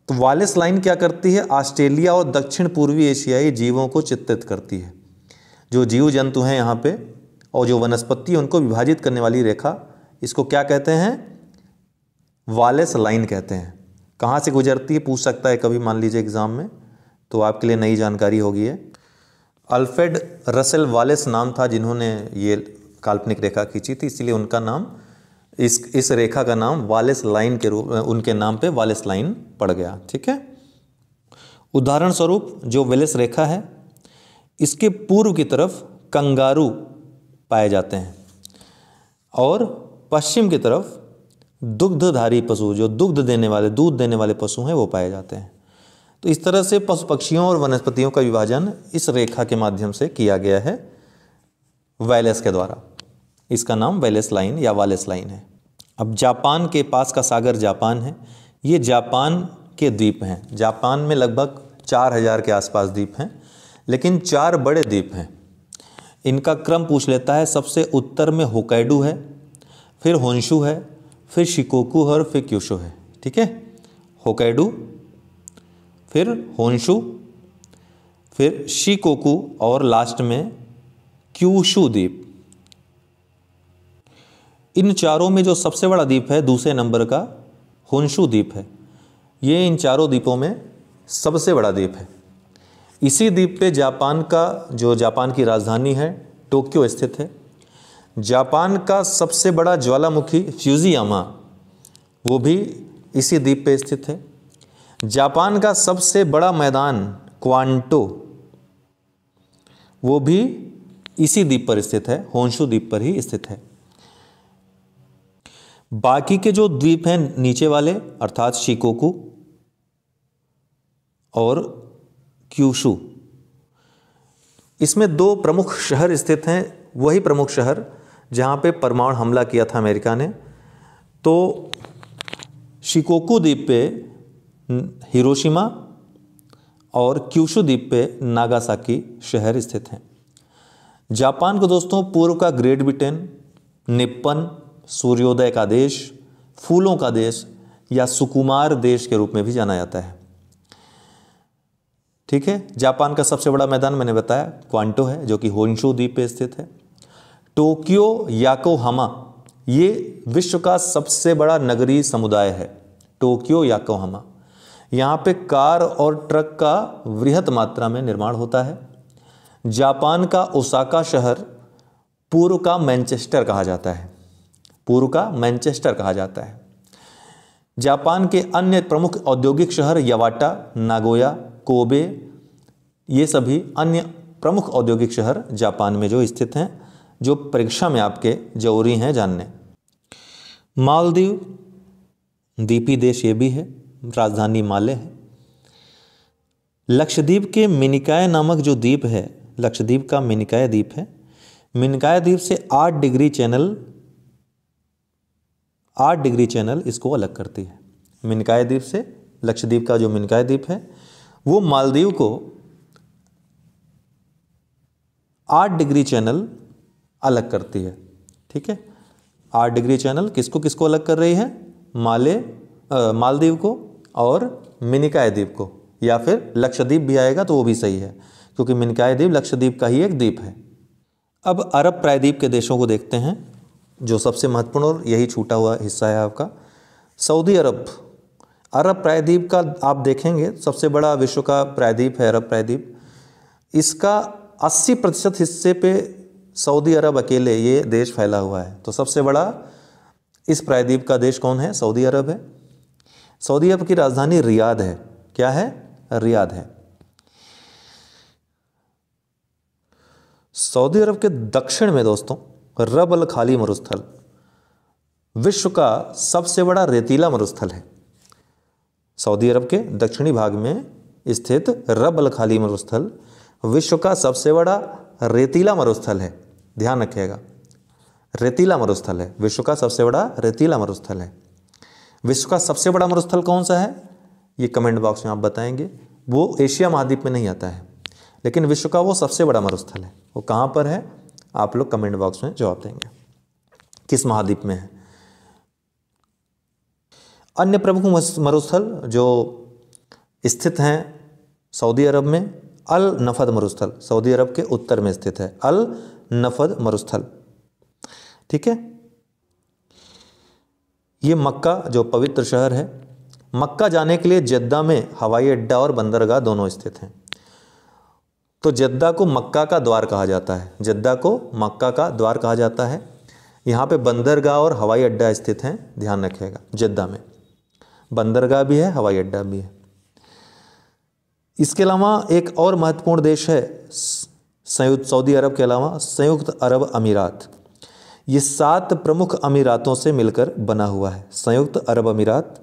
तो वालेस लाइन क्या करती है ऑस्ट्रेलिया और दक्षिण पूर्वी एशियाई जीवों को चित्रित करती है जो जीव जंतु हैं यहाँ पे और जो वनस्पति है उनको विभाजित करने वाली रेखा इसको क्या कहते हैं वालेस लाइन कहते हैं कहाँ से गुजरती है पूछ सकता है कभी मान लीजिए एग्ज़ाम में तो आपके लिए नई जानकारी होगी है अल्फ्रेड रसेल वालेस नाम था जिन्होंने ये काल्पनिक रेखा खींची थी इसलिए उनका नाम इस इस रेखा का नाम वालेस लाइन के रूप उनके नाम पे वालेस लाइन पड़ गया ठीक है उदाहरण स्वरूप जो वेलेस रेखा है इसके पूर्व की तरफ कंगारू पाए जाते हैं और पश्चिम की तरफ दुग्धधारी पशु जो दुग्ध देने वाले दूध देने वाले पशु हैं वो पाए जाते हैं तो इस तरह से पशु पक्षियों और वनस्पतियों का विभाजन इस रेखा के माध्यम से किया गया है वैलेस के द्वारा इसका नाम वैलेस लाइन या वालेस लाइन है अब जापान के पास का सागर जापान है ये जापान के द्वीप हैं जापान में लगभग चार हज़ार के आसपास द्वीप हैं लेकिन चार बड़े द्वीप हैं इनका क्रम पूछ लेता है सबसे उत्तर में होकैडू है फिर होन्शु है फिर शिकोकू है और फिर क्यूशो है ठीक है होकैडू फिर होन्शु फिर शिकोकू और लास्ट में क्यूशु द्वीप इन चारों में जो सबसे बड़ा द्वीप है दूसरे नंबर का होन्शु द्वीप है ये इन चारों द्वीपों में सबसे बड़ा द्वीप है इसी द्वीप पे जापान का जो जापान की राजधानी है टोक्यो स्थित है जापान का सबसे बड़ा ज्वालामुखी फ्यूजियामा वो भी इसी द्वीप पे स्थित है जापान का सबसे बड़ा मैदान क्वांटो वो भी इसी द्वीप पर स्थित है होंशु द्वीप पर ही स्थित है बाकी के जो द्वीप हैं नीचे वाले अर्थात शिकोकू और क्यूशु इसमें दो प्रमुख शहर स्थित हैं वही प्रमुख शहर जहाँ पे परमाणु हमला किया था अमेरिका ने तो शिकोकू द्वीप पे हिरोशिमा और क्यूशु द्वीप पे नागासाकी शहर स्थित हैं जापान को दोस्तों पूर्व का ग्रेट ब्रिटेन निप्पन सूर्योदय का देश फूलों का देश या सुकुमार देश के रूप में भी जाना जाता है ठीक है जापान का सबसे बड़ा मैदान मैंने बताया क्वांटो है जो कि होन्शो द्वीप पे स्थित है टोक्यो याकोहामा ये विश्व का सबसे बड़ा नगरीय समुदाय है टोक्यो याकोहामा यहाँ पे कार और ट्रक का वृहत मात्रा में निर्माण होता है जापान का ओसाका शहर पूर्व का मैनचेस्टर कहा जाता है पूर्व का मैनचेस्टर कहा जाता है जापान के अन्य प्रमुख औद्योगिक शहर यवाटा नागोया कोबे ये सभी अन्य प्रमुख औद्योगिक शहर जापान में जो स्थित हैं जो परीक्षा में आपके जरूरी हैं जानने मालदीव द्वीपी देश ये भी है राजधानी माले है लक्षद्वीप के मिनिकाय नामक जो द्वीप है लक्षद्वीप का मिनिकाय द्वीप है मिनिकाय द्वीप से आठ डिग्री चैनल आठ डिग्री चैनल इसको अलग करती है मिनकाय द्वीप से लक्षद्वीप का जो मिनकाय द्वीप है वो मालदीव को आठ डिग्री चैनल अलग करती है ठीक है आठ डिग्री चैनल किसको किसको अलग कर रही है माले आ, मालदीव को और मिनिकाय द्वीप को या फिर लक्षद्वीप भी आएगा तो वो भी सही है क्योंकि मिनकाय द्वीप लक्षद्वीप का ही एक द्वीप है अब अरब प्रायद्वीप के देशों को देखते हैं जो सबसे महत्वपूर्ण और यही छूटा हुआ हिस्सा है आपका सऊदी अरब अरब प्रायद्वीप का आप देखेंगे सबसे बड़ा विश्व का प्रायद्वीप है अरब प्रायद्वीप इसका 80 प्रतिशत हिस्से पे सऊदी अरब अकेले ये देश फैला हुआ है तो सबसे बड़ा इस प्रायद्वीप का देश कौन है सऊदी अरब है सऊदी अरब की राजधानी रियाद है क्या है रियाद है सऊदी अरब के दक्षिण में दोस्तों रबल खाली मरुस्थल विश्व का सबसे बड़ा रेतीला मरुस्थल है सऊदी अरब के दक्षिणी भाग में स्थित रबल खाली मरुस्थल विश्व का सबसे बड़ा रेतीला मरुस्थल है ध्यान रखिएगा रेतीला मरुस्थल है विश्व का सबसे बड़ा रेतीला मरुस्थल है विश्व का सबसे बड़ा मरुस्थल कौन सा है ये कमेंट बॉक्स में आप बताएंगे वो एशिया महाद्वीप में नहीं आता है लेकिन विश्व का वो सबसे बड़ा मरुस्थल है वो कहाँ पर है आप लोग कमेंट बॉक्स में जवाब देंगे किस महाद्वीप में है अन्य प्रमुख मरुस्थल जो स्थित हैं सऊदी अरब में अल नफद मरुस्थल सऊदी अरब के उत्तर में स्थित है अल नफद मरुस्थल ठीक है ये मक्का जो पवित्र शहर है मक्का जाने के लिए जद्दा में हवाई अड्डा और बंदरगाह दोनों स्थित हैं तो जद्दा को मक्का का द्वार कहा जाता है जद्दा को मक्का का द्वार कहा जाता है यहाँ पे बंदरगाह और हवाई अड्डा स्थित हैं ध्यान रखिएगा जद्दा में बंदरगाह भी है हवाई अड्डा भी है इसके अलावा एक और महत्वपूर्ण देश है संयुक्त सऊदी अरब के अलावा संयुक्त अरब अमीरात ये सात प्रमुख अमीरातों से मिलकर बना हुआ है संयुक्त अरब अमीरात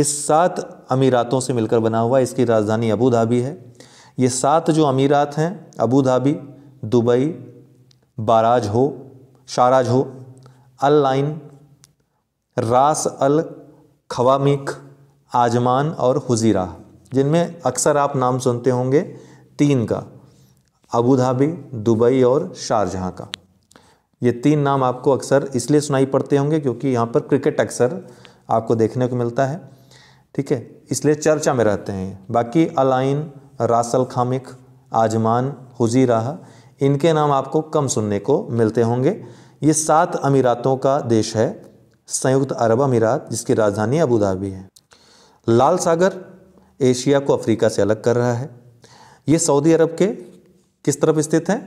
ये सात अमीरातों से मिलकर बना हुआ है इसकी राजधानी अबू धाबी है ये सात जो अमीरात हैं अबू धाबी दुबई बाराज हो शाराज हो अल लाइन रास अल खवामिक आजमान और हुजीरा जिनमें अक्सर आप नाम सुनते होंगे तीन का अबू धाबी दुबई और शारजहाँ का ये तीन नाम आपको अक्सर इसलिए सुनाई पड़ते होंगे क्योंकि यहाँ पर क्रिकेट अक्सर आपको देखने को मिलता है ठीक है इसलिए चर्चा में रहते हैं बाकी अलाइन रासल खामिक आजमान हुजीरा इनके नाम आपको कम सुनने को मिलते होंगे ये सात अमीरातों का देश है संयुक्त अरब अमीरात जिसकी राजधानी अबू धाबी है लाल सागर एशिया को अफ्रीका से अलग कर रहा है ये सऊदी अरब के किस तरफ स्थित है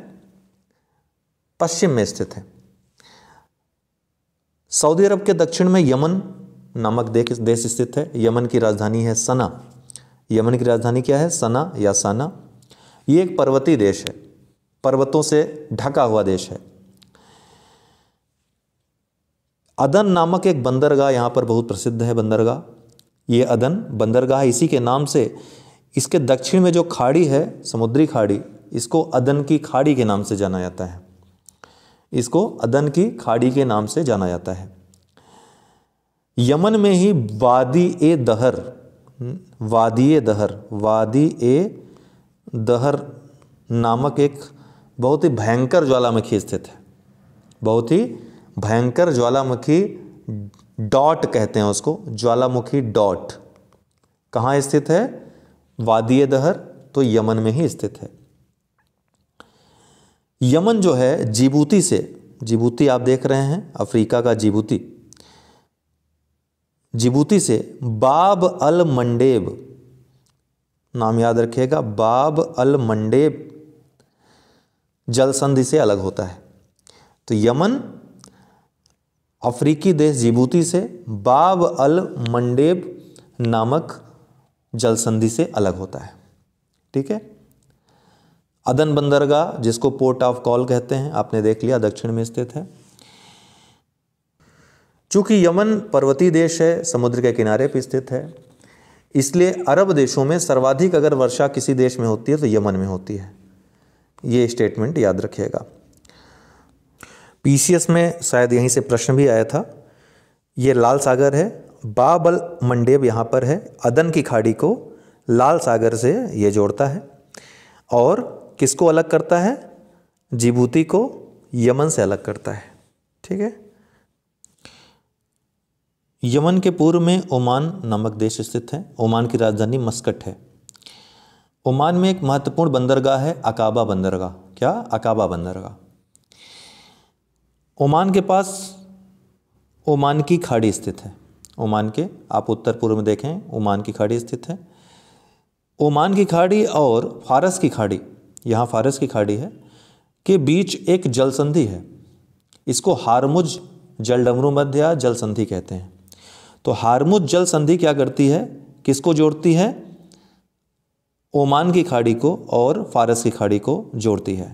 पश्चिम में स्थित है सऊदी अरब के दक्षिण में यमन नामक देश स्थित है यमन की राजधानी है सना यमन की राजधानी क्या है सना या सना ये एक पर्वतीय देश है पर्वतों से ढका हुआ देश है अदन नामक एक बंदरगाह यहाँ पर बहुत प्रसिद्ध है बंदरगाह ये अदन बंदरगाह इसी के नाम से इसके दक्षिण में जो खाड़ी है समुद्री खाड़ी इसको अदन की खाड़ी के नाम से जाना जाता है इसको अदन की खाड़ी के नाम से जाना जाता है यमन में ही वादी ए दहर वादी दहर वादी ए दहर नामक एक बहुत ही भयंकर ज्वालामुखी स्थित है बहुत ही भयंकर ज्वालामुखी डॉट कहते हैं उसको ज्वालामुखी डॉट कहाँ स्थित है वादी दहर तो यमन में ही स्थित है यमन जो है जिबूती से जिबूती आप देख रहे हैं अफ्रीका का जिबूती जिबूती से बाब अल मंडेब नाम याद रखिएगा बाब अल मंडेब जल संधि से अलग होता है तो यमन अफ्रीकी देश जिबूती से बाब अल मंडेब नामक जल संधि से अलग होता है ठीक है अदन बंदरगाह जिसको पोर्ट ऑफ कॉल कहते हैं आपने देख लिया दक्षिण में स्थित है चूँकि यमन पर्वतीय देश है समुद्र के किनारे पर स्थित है इसलिए अरब देशों में सर्वाधिक अगर वर्षा किसी देश में होती है तो यमन में होती है ये स्टेटमेंट याद रखिएगा पीसीएस में शायद यहीं से प्रश्न भी आया था ये लाल सागर है बाबल मंडेब यहाँ पर है अदन की खाड़ी को लाल सागर से ये जोड़ता है और किसको अलग करता है जिबूती को यमन से अलग करता है ठीक है यमन के पूर्व में ओमान नामक देश स्थित है ओमान की राजधानी मस्कट है ओमान में एक महत्वपूर्ण बंदरगाह है अकाबा बंदरगाह क्या अकाबा बंदरगाह ओमान के पास ओमान की खाड़ी स्थित है ओमान के आप उत्तर पूर्व में देखें ओमान की खाड़ी स्थित है ओमान की खाड़ी और फारस की खाड़ी यहाँ फारस की खाड़ी है के बीच एक जलसंधि है इसको हारमुज जलडमरू मध्य या जलसंधि कहते हैं तो हारमुद जल संधि क्या करती है किसको जोड़ती है ओमान की खाड़ी को और फारस की खाड़ी को जोड़ती है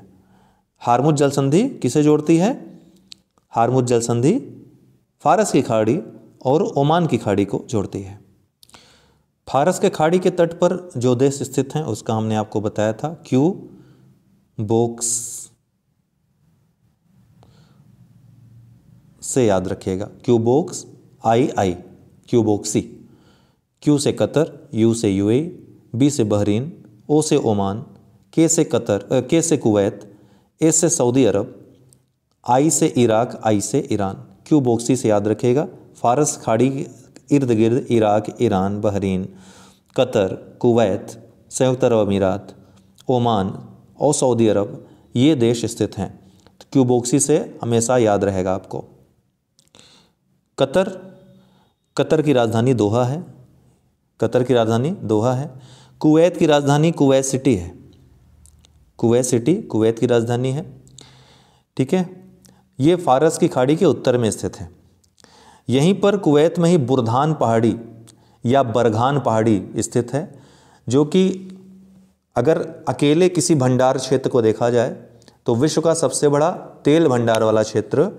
हारमुद जल संधि किसे जोड़ती है हारमुद जल संधि फारस की खाड़ी और ओमान की खाड़ी को जोड़ती है फारस के खाड़ी के तट पर जो देश स्थित हैं उसका हमने आपको बताया था क्यू बोक्स से याद रखिएगा क्यू बोक्स आई आई क्यूबोक्सी क्यू से कतर यू से यू बी से बहरीन ओ से ओमान के से कतर आ, के से कुवैत ए से सऊदी अरब आई से इराक आई से ईरान क्यूबोक्सी से याद रखेगा फारस खाड़ी इर्द गिर्द Iraq Iran Bahrain Qatar Kuwait संयुक्त अरब अमीरात ओमान और सऊदी अरब ये देश स्थित हैं तो क्यूबोक्सी से हमेशा याद रहेगा आपको कतर कतर की राजधानी दोहा है कतर की राजधानी दोहा है कुवैत की राजधानी कुवैत सिटी है कुवैत सिटी कुवैत की राजधानी है ठीक है ये फारस की खाड़ी के उत्तर में स्थित है यहीं पर कुवैत में ही बुरधान पहाड़ी या बरघान पहाड़ी स्थित है जो कि अगर अकेले किसी भंडार क्षेत्र को देखा जाए तो विश्व का सबसे बड़ा तेल भंडार वाला क्षेत्र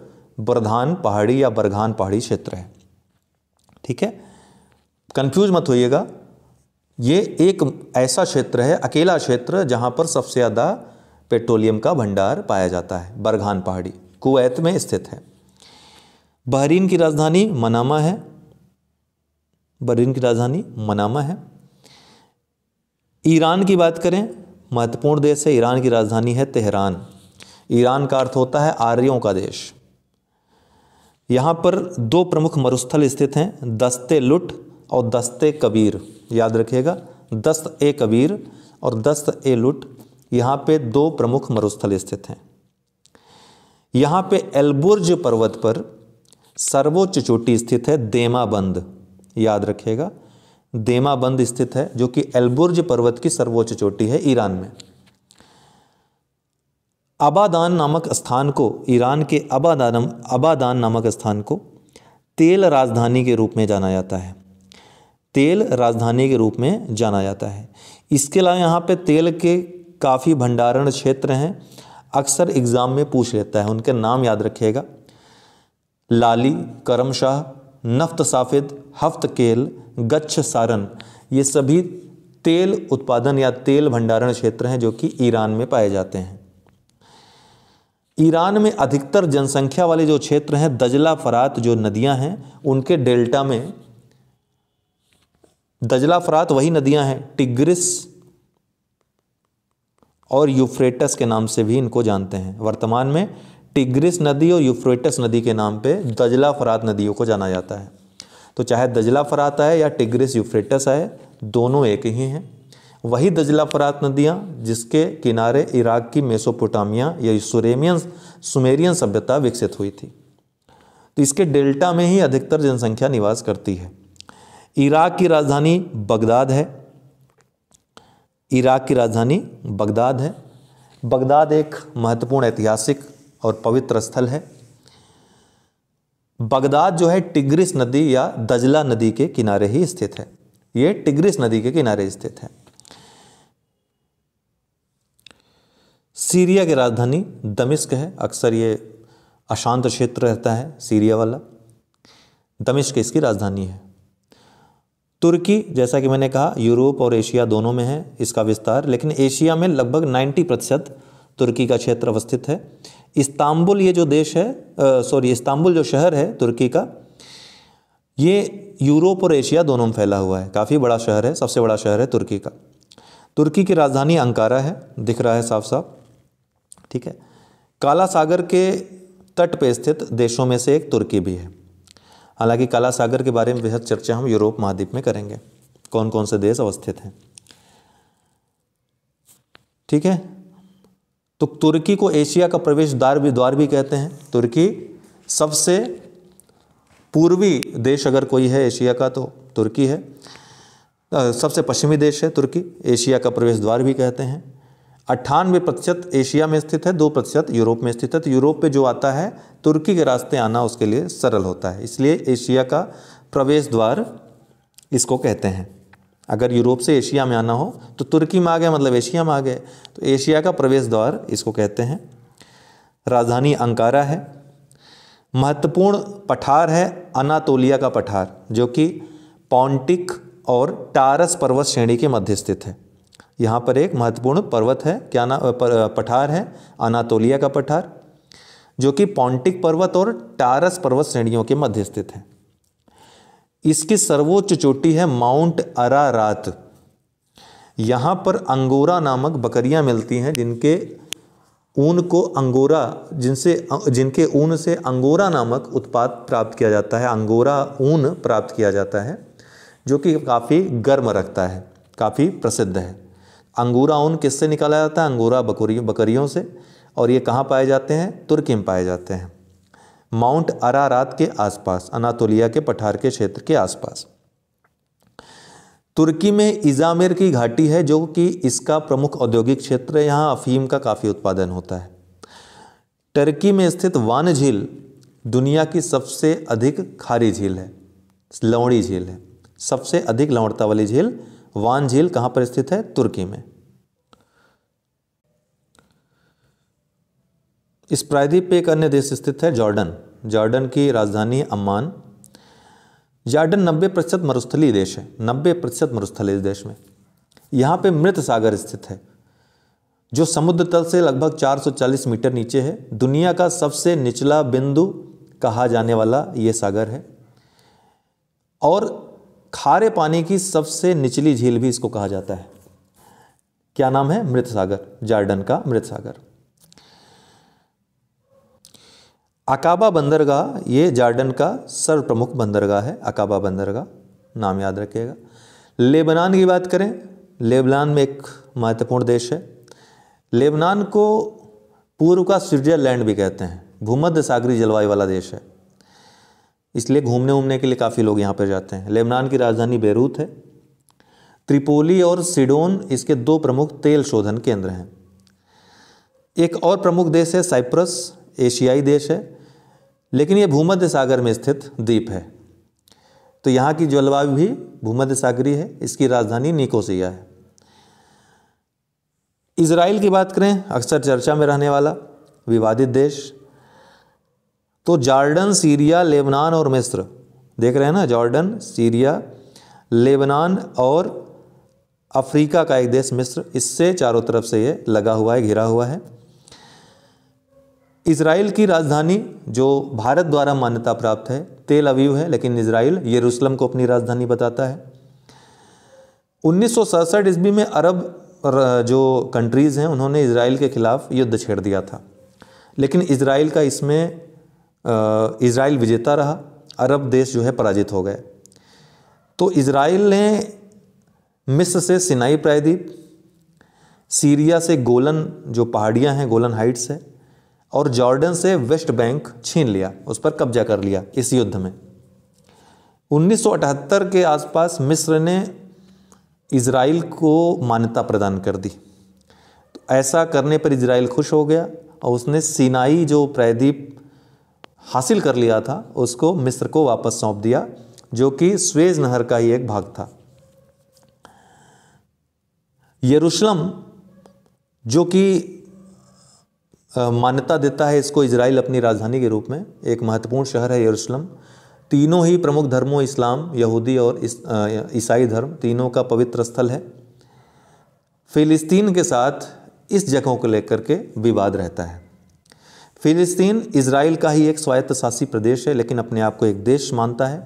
बरधान पहाड़ी या बरघान पहाड़ी क्षेत्र है ठीक है कंफ्यूज मत होइएगा ये एक ऐसा क्षेत्र है अकेला क्षेत्र जहाँ पर सबसे ज़्यादा पेट्रोलियम का भंडार पाया जाता है बरघान पहाड़ी कुवैत में स्थित है बहरीन की राजधानी मनामा है बहरीन की राजधानी मनामा है ईरान की बात करें महत्वपूर्ण देश है ईरान की राजधानी है तेहरान ईरान का अर्थ होता है आर्यों का देश यहाँ पर दो प्रमुख मरुस्थल स्थित हैं दस्ते लुट और दस्ते कबीर याद रखिएगा दस्त ए कबीर और दस्त ए लुट यहाँ पे दो प्रमुख मरुस्थल स्थित हैं यहाँ पे एल्बुर्ज पर्वत पर सर्वोच्च चोटी स्थित है देमाबंद याद रखिएगा देमाबंद स्थित है जो कि एल्बुर्ज पर्वत की सर्वोच्च चोटी है ईरान में आबादान नामक स्थान को ईरान के आबादान आबादान नामक स्थान को तेल राजधानी के रूप में जाना जाता है तेल राजधानी के रूप में जाना जाता है इसके अलावा यहाँ पे तेल के काफ़ी भंडारण क्षेत्र हैं अक्सर एग्ज़ाम में पूछ लेता है उनके नाम याद रखिएगा लाली करमशाह नफ्त साफिद हफ्त केल गच्छ सारन ये सभी तेल उत्पादन या तेल भंडारण क्षेत्र हैं जो कि ईरान में पाए जाते हैं ईरान में अधिकतर जनसंख्या वाले जो क्षेत्र हैं दजला फरात जो नदियां हैं उनके डेल्टा में दजला फरात वही नदियां हैं टिग्रिस और यूफ्रेटस के नाम से भी इनको जानते हैं वर्तमान में टिग्रिस नदी और यूफ्रेटस नदी के नाम पे दजला फरात नदियों को जाना जाता है तो चाहे दजला फरात आए या टिग्रिस यूफ्रेटस आए दोनों एक ही हैं वही दजला फरात नदियाँ जिसके किनारे इराक की मेसोपोटामिया या सुरेमियन सुमेरियन सभ्यता विकसित हुई थी तो इसके डेल्टा में ही अधिकतर जनसंख्या निवास करती है इराक की राजधानी बगदाद है इराक की राजधानी बगदाद है बगदाद एक महत्वपूर्ण ऐतिहासिक और पवित्र स्थल है बगदाद जो है टिग्रिस नदी या दजला नदी के किनारे ही स्थित है ये टिग्रिस नदी के किनारे स्थित है सीरिया की राजधानी दमिश्क है अक्सर ये अशांत क्षेत्र रहता है सीरिया वाला दमिश्क इसकी राजधानी है तुर्की जैसा कि मैंने कहा यूरोप और एशिया दोनों में है इसका विस्तार लेकिन एशिया में लगभग 90 प्रतिशत तुर्की का क्षेत्र अवस्थित है इस्तांबुल ये जो देश है सॉरी इस्तांबुल जो शहर है तुर्की का ये यूरोप और एशिया दोनों में फैला हुआ है काफ़ी बड़ा शहर है सबसे बड़ा शहर है तुर्की का तुर्की की राजधानी अंकारा है दिख रहा है साफ साफ ठीक है काला सागर के तट पर स्थित देशों में से एक तुर्की भी है हालांकि काला सागर के बारे में बेहद चर्चा हम यूरोप महाद्वीप में करेंगे कौन कौन से देश अवस्थित हैं ठीक है तो तुर्की को एशिया का प्रवेश द्वार भी द्वार भी कहते हैं तुर्की सबसे पूर्वी देश अगर कोई है एशिया का तो तुर्की है सबसे पश्चिमी देश है तुर्की एशिया का प्रवेश द्वार भी कहते हैं अट्ठानवे प्रतिशत एशिया में स्थित है दो प्रतिशत यूरोप में स्थित है तो यूरोप पे जो आता है तुर्की के रास्ते आना उसके लिए सरल होता है इसलिए एशिया का प्रवेश द्वार इसको कहते हैं अगर यूरोप से एशिया में आना हो तो तुर्की में आ गए मतलब एशिया में आ गए तो एशिया का प्रवेश द्वार इसको कहते हैं राजधानी अंकारा है महत्वपूर्ण पठार है अनातोलिया का पठार जो कि पौंटिक और टारस पर्वत श्रेणी के मध्य स्थित है यहाँ पर एक महत्वपूर्ण पर्वत है क्या ना पठार है अनातोलिया का पठार जो कि पॉन्टिक पर्वत और टारस पर्वत श्रेणियों के मध्य स्थित है इसकी सर्वोच्च चोटी है माउंट अरारात यहाँ पर अंगोरा नामक बकरियाँ मिलती हैं जिनके ऊन को अंगोरा जिनसे जिनके ऊन से अंगोरा नामक उत्पाद प्राप्त किया जाता है अंगोरा ऊन प्राप्त किया जाता है जो कि काफ़ी गर्म रखता है काफ़ी प्रसिद्ध है अंगूरा ऊन किससे निकाला जाता है अंगूरा बकरियों बकरियों से और ये कहाँ पाए जाते हैं तुर्की में पाए जाते हैं माउंट अरारात के आसपास अनातोलिया के पठार के क्षेत्र के आसपास तुर्की में इजामिर की घाटी है जो कि इसका प्रमुख औद्योगिक क्षेत्र है यहाँ अफीम का काफ़ी उत्पादन होता है टर्की में स्थित वान झील दुनिया की सबसे अधिक खारी झील है लवणी झील है सबसे अधिक लवणता वाली झील वान झील कहां पर स्थित है तुर्की में इस प्रायद्वीप पे एक अन्य देश स्थित है जॉर्डन जॉर्डन की राजधानी अम्मान जॉर्डन 90 प्रतिशत मरुस्थली देश है 90 प्रतिशत मरुस्थली देश में यहां पे मृत सागर स्थित है जो समुद्र तल से लगभग 440 मीटर नीचे है दुनिया का सबसे निचला बिंदु कहा जाने वाला यह सागर है और खारे पानी की सबसे निचली झील भी इसको कहा जाता है क्या नाम है मृत सागर जार्डन का मृत सागर अकाबा बंदरगाह ये जार्डन का सर्वप्रमुख बंदरगाह है अकाबा बंदरगाह नाम याद रखिएगा लेबनान की बात करें लेबनान में एक महत्वपूर्ण देश है लेबनान को पूर्व का स्विट्जरलैंड भी कहते हैं भूमध्य सागरी जलवायु वाला देश है इसलिए घूमने उमने के लिए काफ़ी लोग यहाँ पर जाते हैं लेबनान की राजधानी बेरूत है त्रिपोली और सिडोन इसके दो प्रमुख तेल शोधन केंद्र हैं एक और प्रमुख देश है साइप्रस एशियाई देश है लेकिन ये भूमध्य सागर में स्थित द्वीप है तो यहाँ की जलवायु भी भूमध्य सागरी है इसकी राजधानी निकोसिया है इसराइल की बात करें अक्सर चर्चा में रहने वाला विवादित देश तो जॉर्डन सीरिया लेबनान और मिस्र देख रहे हैं ना जॉर्डन सीरिया लेबनान और अफ्रीका का एक देश मिस्र इससे चारों तरफ से ये लगा हुआ है घिरा हुआ है इसराइल की राजधानी जो भारत द्वारा मान्यता प्राप्त है तेल अवीव है लेकिन इसराइल यरूशलेम को अपनी राजधानी बताता है उन्नीस सौ ईस्वी में अरब जो कंट्रीज़ हैं उन्होंने इसराइल के खिलाफ युद्ध छेड़ दिया था लेकिन इसराइल का इसमें इसराइल विजेता रहा अरब देश जो है पराजित हो गए तो इसराइल ने मिस्र से सिनाई प्रायद्वीप सीरिया से गोलन जो पहाड़ियाँ हैं गोलन हाइट्स है और जॉर्डन से वेस्ट बैंक छीन लिया उस पर कब्जा कर लिया इस युद्ध में 1978 के आसपास मिस्र ने इसराइल को मान्यता प्रदान कर दी तो ऐसा करने पर इसराइल खुश हो गया और उसने सिनाई जो प्रायद्वीप हासिल कर लिया था उसको मिस्र को वापस सौंप दिया जो कि स्वेज नहर का ही एक भाग था यरूशलम जो कि मान्यता देता है इसको इजराइल अपनी राजधानी के रूप में एक महत्वपूर्ण शहर है यरूशलम तीनों ही प्रमुख धर्मों इस्लाम यहूदी और ईसाई धर्म तीनों का पवित्र स्थल है फिलिस्तीन के साथ इस जगहों को लेकर के विवाद रहता है फिलिस्तीन इसराइल का ही एक स्वायत्त शासी प्रदेश है लेकिन अपने आप को एक देश मानता है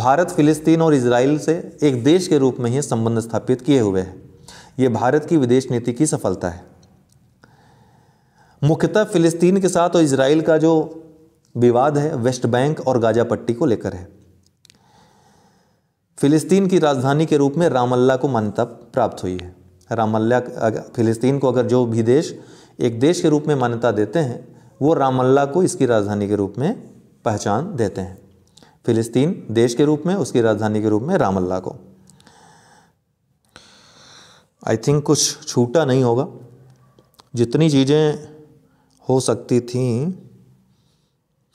भारत फिलिस्तीन और इसराइल से एक देश के रूप में ही संबंध स्थापित किए हुए हैं ये भारत की विदेश नीति की सफलता है मुख्यतः फिलिस्तीन के साथ और इसराइल का जो विवाद है वेस्ट बैंक और गाजा पट्टी को लेकर है फिलिस्तीन की राजधानी के रूप में रामल्ला को मान्यता प्राप्त हुई है रामल्ला फिलिस्तीन को अगर जो भी देश एक देश के रूप में मान्यता देते हैं वो रामल्ला को इसकी राजधानी के रूप में पहचान देते हैं फिलिस्तीन देश के रूप में उसकी राजधानी के रूप में रामल्ला को आई थिंक कुछ छूटा नहीं होगा जितनी चीज़ें हो सकती थी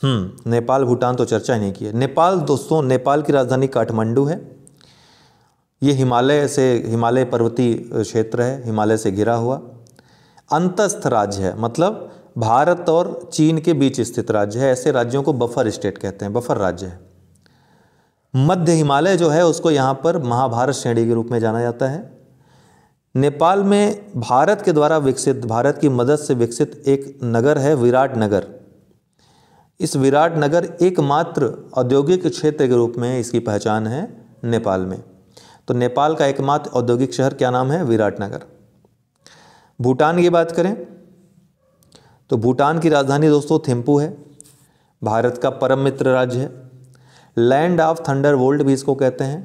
हम्म, नेपाल भूटान तो चर्चा ही नहीं की है नेपाल दोस्तों नेपाल की राजधानी काठमांडू है ये हिमालय से हिमालय पर्वतीय क्षेत्र है हिमालय से घिरा हुआ अंतस्थ राज्य है मतलब भारत और चीन के बीच स्थित राज्य है ऐसे राज्यों को बफर स्टेट कहते हैं बफर राज्य है मध्य हिमालय जो है उसको यहाँ पर महाभारत श्रेणी के रूप में जाना जाता है नेपाल में भारत के द्वारा विकसित भारत की मदद से विकसित एक नगर है विराट नगर इस विराट नगर एकमात्र औद्योगिक क्षेत्र के रूप में इसकी पहचान है नेपाल में तो नेपाल का एकमात्र औद्योगिक शहर क्या नाम है विराट नगर भूटान की बात करें तो भूटान की राजधानी दोस्तों थिम्पू है भारत का परम मित्र राज्य है लैंड ऑफ थंडर वोल्ड भी इसको कहते हैं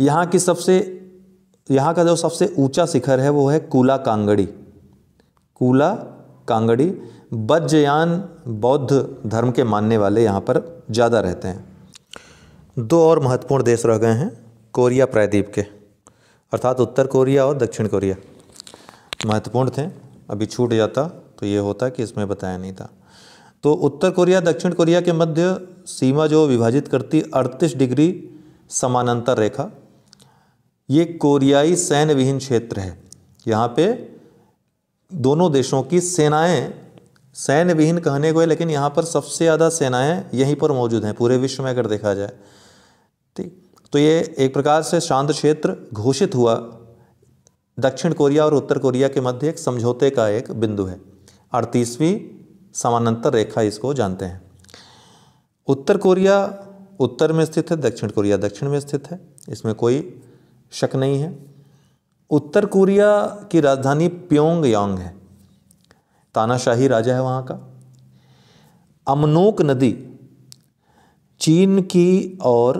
यहाँ की सबसे यहाँ का जो सबसे ऊंचा शिखर है वो है कूला कांगड़ी कूला कांगड़ी बज्जयान बौद्ध धर्म के मानने वाले यहाँ पर ज़्यादा रहते हैं दो और महत्वपूर्ण देश रह गए हैं कोरिया प्रायद्वीप के अर्थात उत्तर कोरिया और दक्षिण कोरिया महत्वपूर्ण थे अभी छूट जाता तो ये होता कि इसमें बताया नहीं था तो उत्तर कोरिया दक्षिण कोरिया के मध्य सीमा जो विभाजित करती अड़तीस डिग्री समानांतर रेखा ये कोरियाई सैन्य विहीन क्षेत्र है यहाँ पे दोनों देशों की सेनाएं सैन्य विहीन कहने को है लेकिन यहाँ पर सबसे ज़्यादा सेनाएं यहीं पर मौजूद हैं पूरे विश्व में अगर देखा जाए ठीक तो ये एक प्रकार से शांत क्षेत्र घोषित हुआ दक्षिण कोरिया और उत्तर कोरिया के मध्य एक समझौते का एक बिंदु है अड़तीसवीं समानांतर रेखा इसको जानते हैं उत्तर कोरिया उत्तर में स्थित है दक्षिण कोरिया दक्षिण में स्थित है इसमें कोई शक नहीं है उत्तर कोरिया की राजधानी प्योंग यांग है तानाशाही राजा है वहाँ का अमनोक नदी चीन की और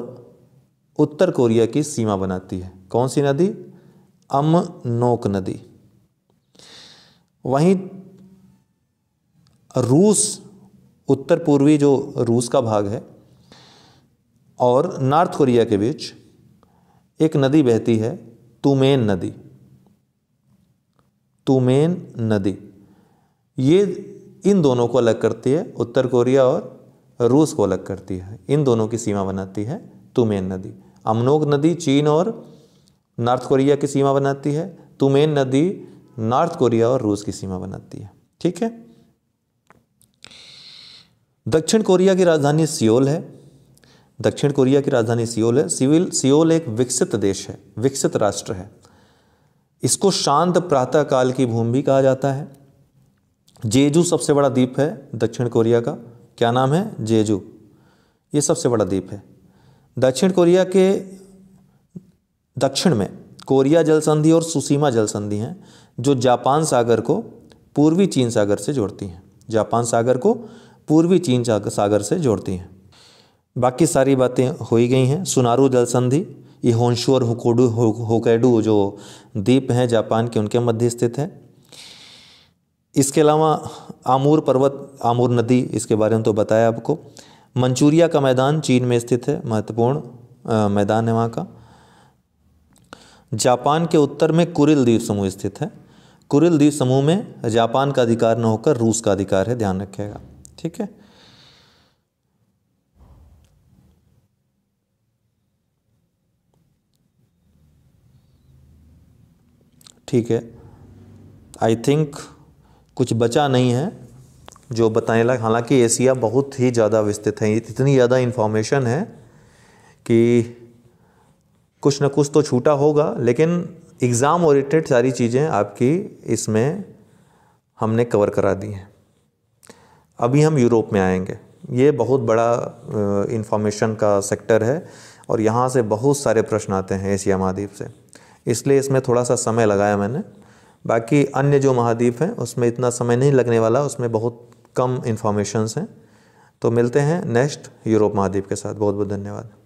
उत्तर कोरिया की सीमा बनाती है कौन सी नदी अमनोक नदी वहीं रूस उत्तर पूर्वी जो रूस का भाग है और नॉर्थ कोरिया के बीच एक नदी बहती है तुमेन नदी तुमेन नदी ये इन दोनों को अलग करती है उत्तर कोरिया और रूस को अलग करती है इन दोनों की सीमा बनाती है तुमेन नदी अमनोक नदी चीन और नॉर्थ कोरिया की सीमा बनाती है तुमेन नदी नॉर्थ कोरिया और रूस की सीमा बनाती है ठीक है दक्षिण कोरिया की राजधानी सियोल है दक्षिण कोरिया की राजधानी सियोल है सिविल सियोल एक विकसित देश है विकसित राष्ट्र है इसको शांत प्रातःकाल की भूमि भी कहा जाता है जेजू सबसे बड़ा द्वीप है दक्षिण कोरिया का क्या नाम है जेजू ये सबसे बड़ा द्वीप है दक्षिण कोरिया के दक्षिण में कोरिया जल संधि और सुसीमा जल संधि हैं जो जापान सागर को पूर्वी चीन सागर से जोड़ती हैं जापान सागर को पूर्वी चीन सागर से जोड़ती हैं बाकी सारी बातें हो ही गई हैं सुनारू जल संधि ये होंशु और हुकोडू होकेडू जो द्वीप हैं जापान के उनके मध्य स्थित है इसके अलावा आमूर पर्वत आमूर नदी इसके बारे में तो बताया आपको मंचूरिया का मैदान चीन में स्थित है महत्वपूर्ण मैदान है वहाँ का जापान के उत्तर में कुरिल द्वीप समूह स्थित है कुरिल द्वीप समूह में जापान का अधिकार न होकर रूस का अधिकार है ध्यान रखिएगा ठीक है ठीक है आई थिंक कुछ बचा नहीं है जो बताने लगा हालांकि एशिया बहुत ही ज़्यादा विस्तृत है इतनी ज़्यादा इन्फॉर्मेशन है कि कुछ ना कुछ तो छूटा होगा लेकिन एग्ज़ाम ओरिएटेड सारी चीज़ें आपकी इसमें हमने कवर करा दी हैं अभी हम यूरोप में आएंगे ये बहुत बड़ा इंफॉर्मेशन का सेक्टर है और यहाँ से बहुत सारे प्रश्न आते हैं एशिया महाद्वीप से इसलिए इसमें थोड़ा सा समय लगाया मैंने बाकी अन्य जो महाद्वीप हैं उसमें इतना समय नहीं लगने वाला उसमें बहुत कम इन्फॉर्मेशन हैं तो मिलते हैं नेक्स्ट यूरोप महाद्वीप के साथ बहुत बहुत धन्यवाद